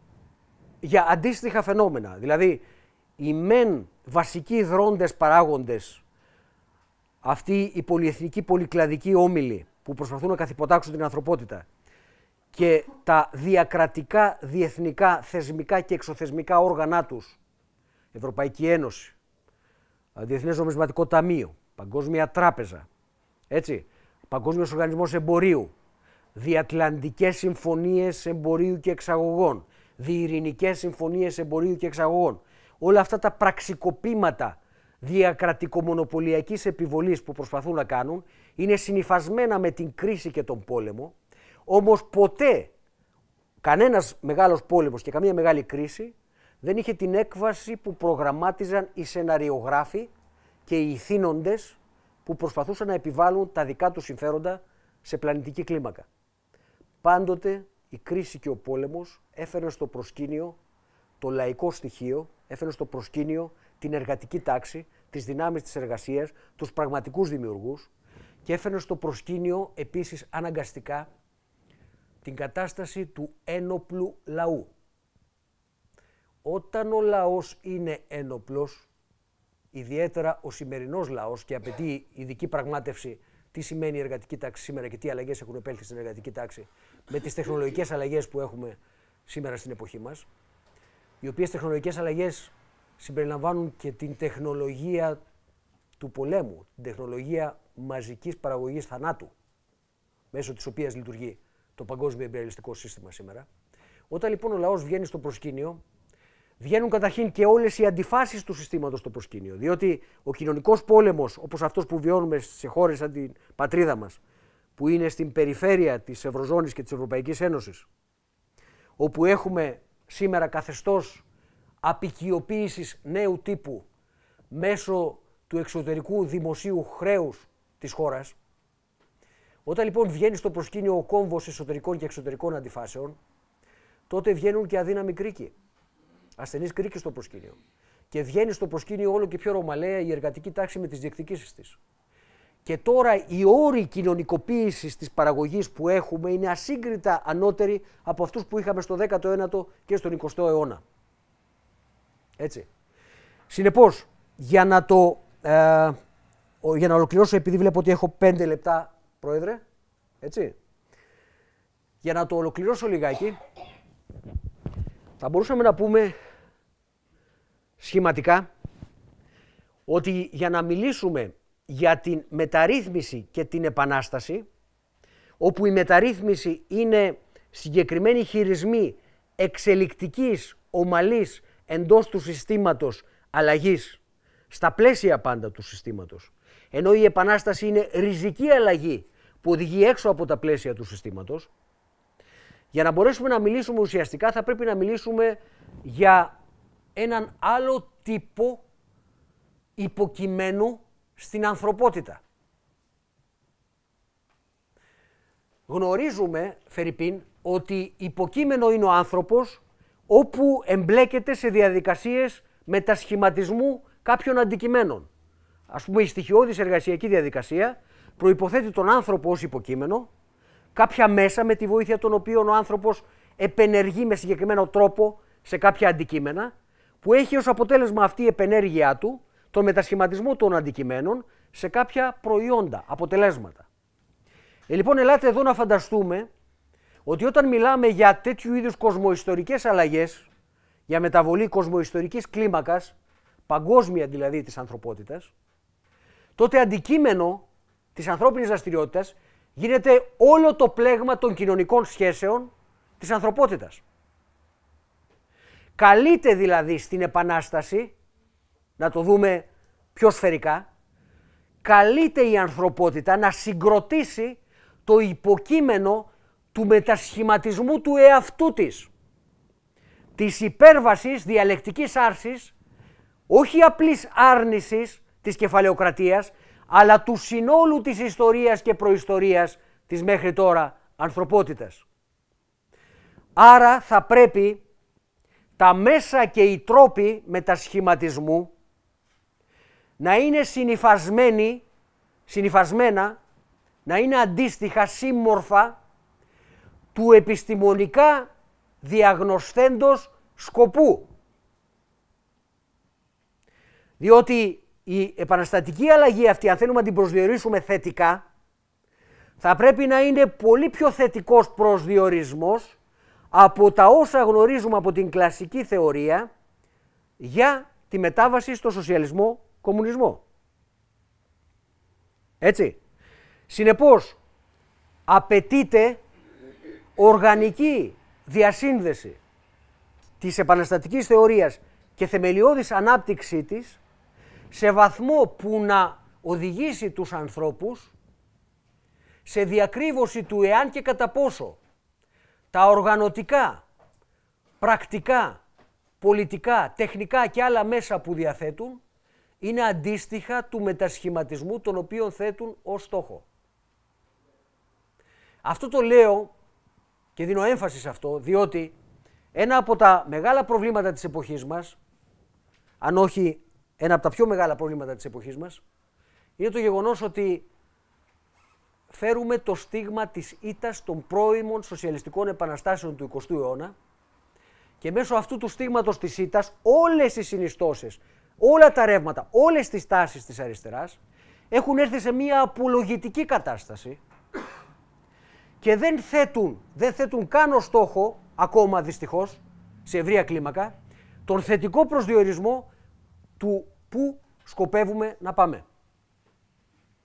για αντίστοιχα φαινόμενα. Δηλαδή, οι μεν βασικοί δρόντες παράγοντες, αυτοί οι πολυεθνικοί πολυκλαδικοί όμιλοι που προσπαθούν να καθυποτάξουν την ανθρωπότητα και τα διακρατικά, διεθνικά, θεσμικά και εξωθεσμικά όργανα τους, Ευρωπαϊκή Ένωση, Διεθνές Νομισματικό Ταμείο, Παγκόσμια Τράπεζα, έτσι, Παγκόσμιος Οργανισμός Εμπορίου, Διατλαντικές Συμφωνίες Εμπορίου και Εξαγωγών, Διειρηνικές Συμφωνίες Εμπορίου και Εξαγωγών, όλα αυτά τα πραξικοπήματα διακρατικομονοπολιακής επιβολής που προσπαθούν να κάνουν είναι συνειφασμένα με την κρίση και τον πόλεμο Όμως ποτέ κανένας μεγάλος πόλεμος και καμία μεγάλη κρίση δεν είχε την έκβαση που προγραμμάτιζαν οι σεναριογράφοι και οι ηθήνοντες που προσπαθούσαν να επιβάλλουν τα δικά τους συμφέροντα σε πλανητική κλίμακα. Πάντοτε η κρίση και ο πόλεμος έφεραν στο προσκήνιο το λαϊκό στοιχείο, έφεραν στο προσκήνιο την εργατική τάξη, τις δυνάμεις της εργασίας, τους πραγματικούς δημιουργούς και έφερε στο προσκήνιο επίσης αναγκαστικά την κατάσταση του ένοπλου λαού. Όταν ο λαός είναι ένοπλος, ιδιαίτερα ο σημερινός λαός και απαιτεί ειδική πραγμάτευση τι σημαίνει η εργατική τάξη σήμερα και τι αλλαγές έχουν επέλθει στην εργατική τάξη με τις τεχνολογικές αλλαγές που έχουμε σήμερα στην εποχή μας, οι οποίες τεχνολογικές αλλαγές συμπεριλαμβάνουν και την τεχνολογία του πολέμου, την τεχνολογία μαζικής παραγωγής θανάτου, μέσω της οποίας λειτουργεί το παγκόσμιο εμπειριαλιστικό σύστημα σήμερα. Όταν λοιπόν ο λαός βγαίνει στο προσκήνιο, βγαίνουν καταρχήν και όλες οι αντιφάσεις του συστήματος στο προσκήνιο. Διότι ο κοινωνικός πόλεμος, όπως αυτός που βιώνουμε σε χώρες σαν την πατρίδα μας, που είναι στην περιφέρεια της Ευρωζώνης και της Ευρωπαϊκής Ένωσης, όπου έχουμε σήμερα καθεστώς απικιοποίησης νέου τύπου μέσω του εξωτερικού δημοσίου χρέους της χώρας, όταν λοιπόν βγαίνει στο προσκήνιο ο κόμβος εσωτερικών και εξωτερικών αντιφάσεων, τότε βγαίνουν και αδύναμοι κρίκοι. Ασθενείς κρίκοι στο προσκήνιο. Και βγαίνει στο προσκήνιο όλο και πιο ρωμαλαία η εργατική τάξη με τις διεκδικήσεις της. Και τώρα οι όροι κοινωνικοποίησης της παραγωγής που έχουμε είναι ασύγκριτα ανώτεροι από αυτούς που είχαμε στο 19ο και στον 20ο αιώνα. Έτσι. Συνεπώς, για να το. Ε, για να ολοκληρώσω, επειδή βλέπω ότι έχω 5 λεπτά πρόεδρε. Έτσι. Για να το ολοκληρώσω λιγάκι, θα μπορούσαμε να πούμε σχηματικά ότι για να μιλήσουμε για την μεταρρύθμιση και την επανάσταση, όπου η μεταρρύθμιση είναι συγκεκριμένη χειρισμοί εξελικτικής, ομαλής εντός του συστήματος αλλαγής, στα πλαίσια πάντα του συστήματος, ενώ η επανάσταση είναι ριζική αλλαγή που οδηγεί έξω από τα πλαίσια του συστήματος. Για να μπορέσουμε να μιλήσουμε ουσιαστικά θα πρέπει να μιλήσουμε για έναν άλλο τύπο υποκειμένου στην ανθρωπότητα. Γνωρίζουμε, Φερρυπίν, ότι υποκείμενο είναι ο άνθρωπος όπου εμπλέκεται σε διαδικασίες μετασχηματισμού κάποιων αντικειμένων ας πούμε, η στοιχειώδης εργασιακή διαδικασία προποθέτει τον άνθρωπο ως υποκείμενο, κάποια μέσα με τη βοήθεια των οποίων ο άνθρωπος επενεργεί με συγκεκριμένο τρόπο σε κάποια αντικείμενα, που έχει ως αποτέλεσμα αυτή η επενέργειά του τον μετασχηματισμό των αντικειμένων σε κάποια προϊόντα, αποτελέσματα. Ε, λοιπόν, ελάτε εδώ να φανταστούμε ότι όταν μιλάμε για τέτοιου είδους κοσμοϊστορικές αλλαγές, για μεταβολή κοσμοϊστορικής κλίμακας, παγκόσμια δηλαδή της ανθρωπότητας, τότε αντικείμενο της ανθρώπινης δραστηριότητας γίνεται όλο το πλέγμα των κοινωνικών σχέσεων της ανθρωπότητας. Καλείται δηλαδή στην Επανάσταση, να το δούμε πιο σφαιρικά, καλείται η ανθρωπότητα να συγκροτήσει το υποκείμενο του μετασχηματισμού του εαυτού της. Της υπέρβασης διαλεκτικής άρσης, όχι απλής άρνησης της κεφαλαιοκρατίας, αλλά του συνόλου της ιστορίας και προϊστορίας της μέχρι τώρα ανθρωπότητας. Άρα θα πρέπει τα μέσα και οι τρόποι μετασχηματισμού να είναι συνειφασμένοι συνυφασμένα, να είναι αντίστοιχα σύμμορφα του επιστημονικά διαγνωστέντος σκοπού. Διότι η επαναστατική αλλαγή αυτή, αν θέλουμε να την προσδιορίσουμε θετικά, θα πρέπει να είναι πολύ πιο θετικός προσδιορισμός από τα όσα γνωρίζουμε από την κλασική θεωρία για τη μετάβαση στο σοσιαλισμό-κομμουνισμό. Έτσι. Συνεπώς, απαιτείται οργανική διασύνδεση της επαναστατικής θεωρίας και θεμελιώδης ανάπτυξή της σε βαθμό που να οδηγήσει τους ανθρώπους σε διακρύβωση του εάν και κατά πόσο τα οργανωτικά, πρακτικά, πολιτικά, τεχνικά και άλλα μέσα που διαθέτουν είναι αντίστοιχα του μετασχηματισμού τον οποίο θέτουν ως στόχο. Αυτό το λέω και δίνω έμφαση σε αυτό διότι ένα από τα μεγάλα προβλήματα της εποχής μας, αν όχι ένα από τα πιο μεγάλα προβλήματα της εποχής μας, είναι το γεγονός ότι φέρουμε το στίγμα της ήττας των πρώιμων σοσιαλιστικών επαναστάσεων του 20ου αιώνα και μέσω αυτού του στίγματος της ήττας όλες οι συνιστώσεις, όλα τα ρεύματα, όλες τις τάσεις της αριστεράς έχουν έρθει σε μια απολογητική κατάσταση και δεν θέτουν, δεν θέτουν καν ως στόχο, ακόμα δυστυχώς, σε ευρεία κλίμακα, τον θετικό προσδιορισμό του πού σκοπεύουμε να πάμε.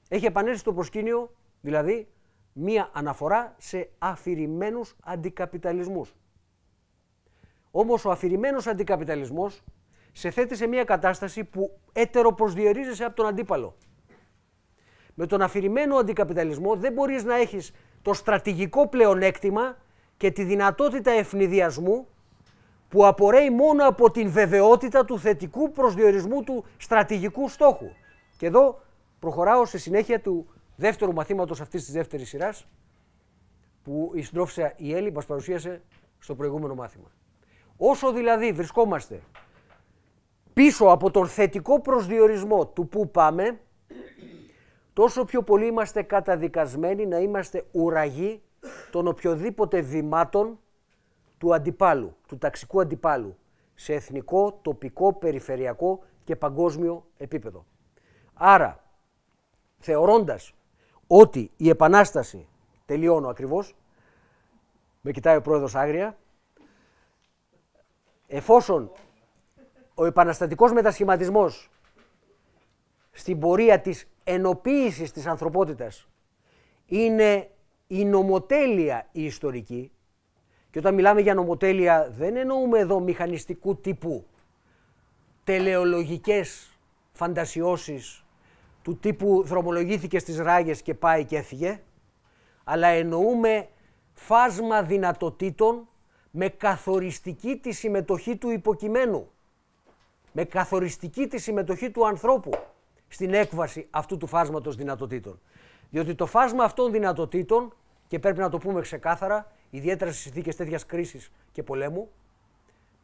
Έχει επανέλθει στο προσκήνιο, δηλαδή, μία αναφορά σε αφηρημένους αντικαπιταλισμούς. Όμως ο αφηρημένος αντικαπιταλισμός σε θέτει σε μία κατάσταση που ετεροπροσδιορίζεσαι ομως ο αφηρημενος αντικαπιταλισμος σε θετει σε μια κατασταση που ετερο προσδιοριζεσαι απο τον αντίπαλο. Με τον αφηρημένο αντικαπιταλισμό δεν μπορείς να έχεις το στρατηγικό πλεονέκτημα και τη δυνατότητα ευνηδιασμού που απορρέει μόνο από την βεβαιότητα του θετικού προσδιορισμού του στρατηγικού στόχου. Και εδώ προχωράω σε συνέχεια του δεύτερου μαθήματος αυτής της δεύτερης σειράς που η συντρόφισσα η Έλλη μας παρουσίασε στο προηγούμενο μάθημα. Όσο δηλαδή βρισκόμαστε πίσω από τον θετικό προσδιορισμό του που πάμε, τόσο πιο πολύ είμαστε καταδικασμένοι να είμαστε ουραγοί των οποιοδήποτε βημάτων του αντιπάλου, του ταξικού αντιπάλου σε εθνικό, τοπικό, περιφερειακό και παγκόσμιο επίπεδο. Άρα, θεωρώντας ότι η Επανάσταση, τελειώνω ακριβώς, με κοιτάει ο πρόεδρος άγρια, εφόσον ο επαναστατικός μετασχηματισμός στην πορεία της ενοποίησης της ανθρωπότητας είναι η νομοτέλεια η ιστορική, και όταν μιλάμε για νομοτέλεια δεν εννοούμε εδώ μηχανιστικού τύπου τελεολογικές φαντασιώσεις του τύπου δρομολογήθηκε στις ράγες και πάει και έφυγε, αλλά εννοούμε φάσμα δυνατοτήτων με καθοριστική τη συμμετοχή του υποκειμένου, με καθοριστική τη συμμετοχή του ανθρώπου στην έκβαση αυτού του φάσματος δυνατοτήτων. Διότι το φάσμα αυτών δυνατοτήτων, και πρέπει να το πούμε ξεκάθαρα, ιδιαίτερα σε συνθήκες τέτοιας κρίσης και πολέμου,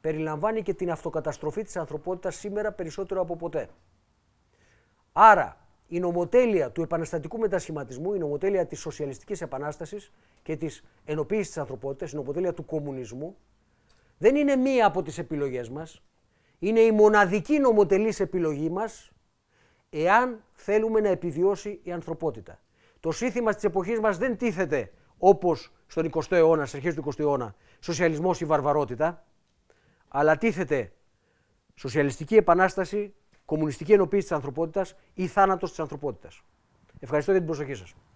περιλαμβάνει και την αυτοκαταστροφή της ανθρωπότητας σήμερα περισσότερο από ποτέ. Άρα, η νομοτέλεια του επαναστατικού μετασχηματισμού, η νομοτέλεια της σοσιαλιστικής επανάστασης και της ενοποίησης της ανθρωπότητας, η νομοτέλεια του κομμουνισμού, δεν είναι μία από τις επιλογές μας, είναι η μοναδική νομοτελής επιλογή μας, εάν θέλουμε να επιβιώσει η ανθρωπότητα. Το σύνθημα της εποχής μας δεν τίθεται όπως στον 20ο αιώνα, στις αρχές του 20ου αιώνα, σοσιαλισμός ή βαρβαρότητα, αλλά τίθεται σοσιαλιστική επανάσταση, κομμουνιστική ενοποίηση της ανθρωπότητας ή θάνατος της ανθρωπότητας. Ευχαριστώ για την προσοχή σας.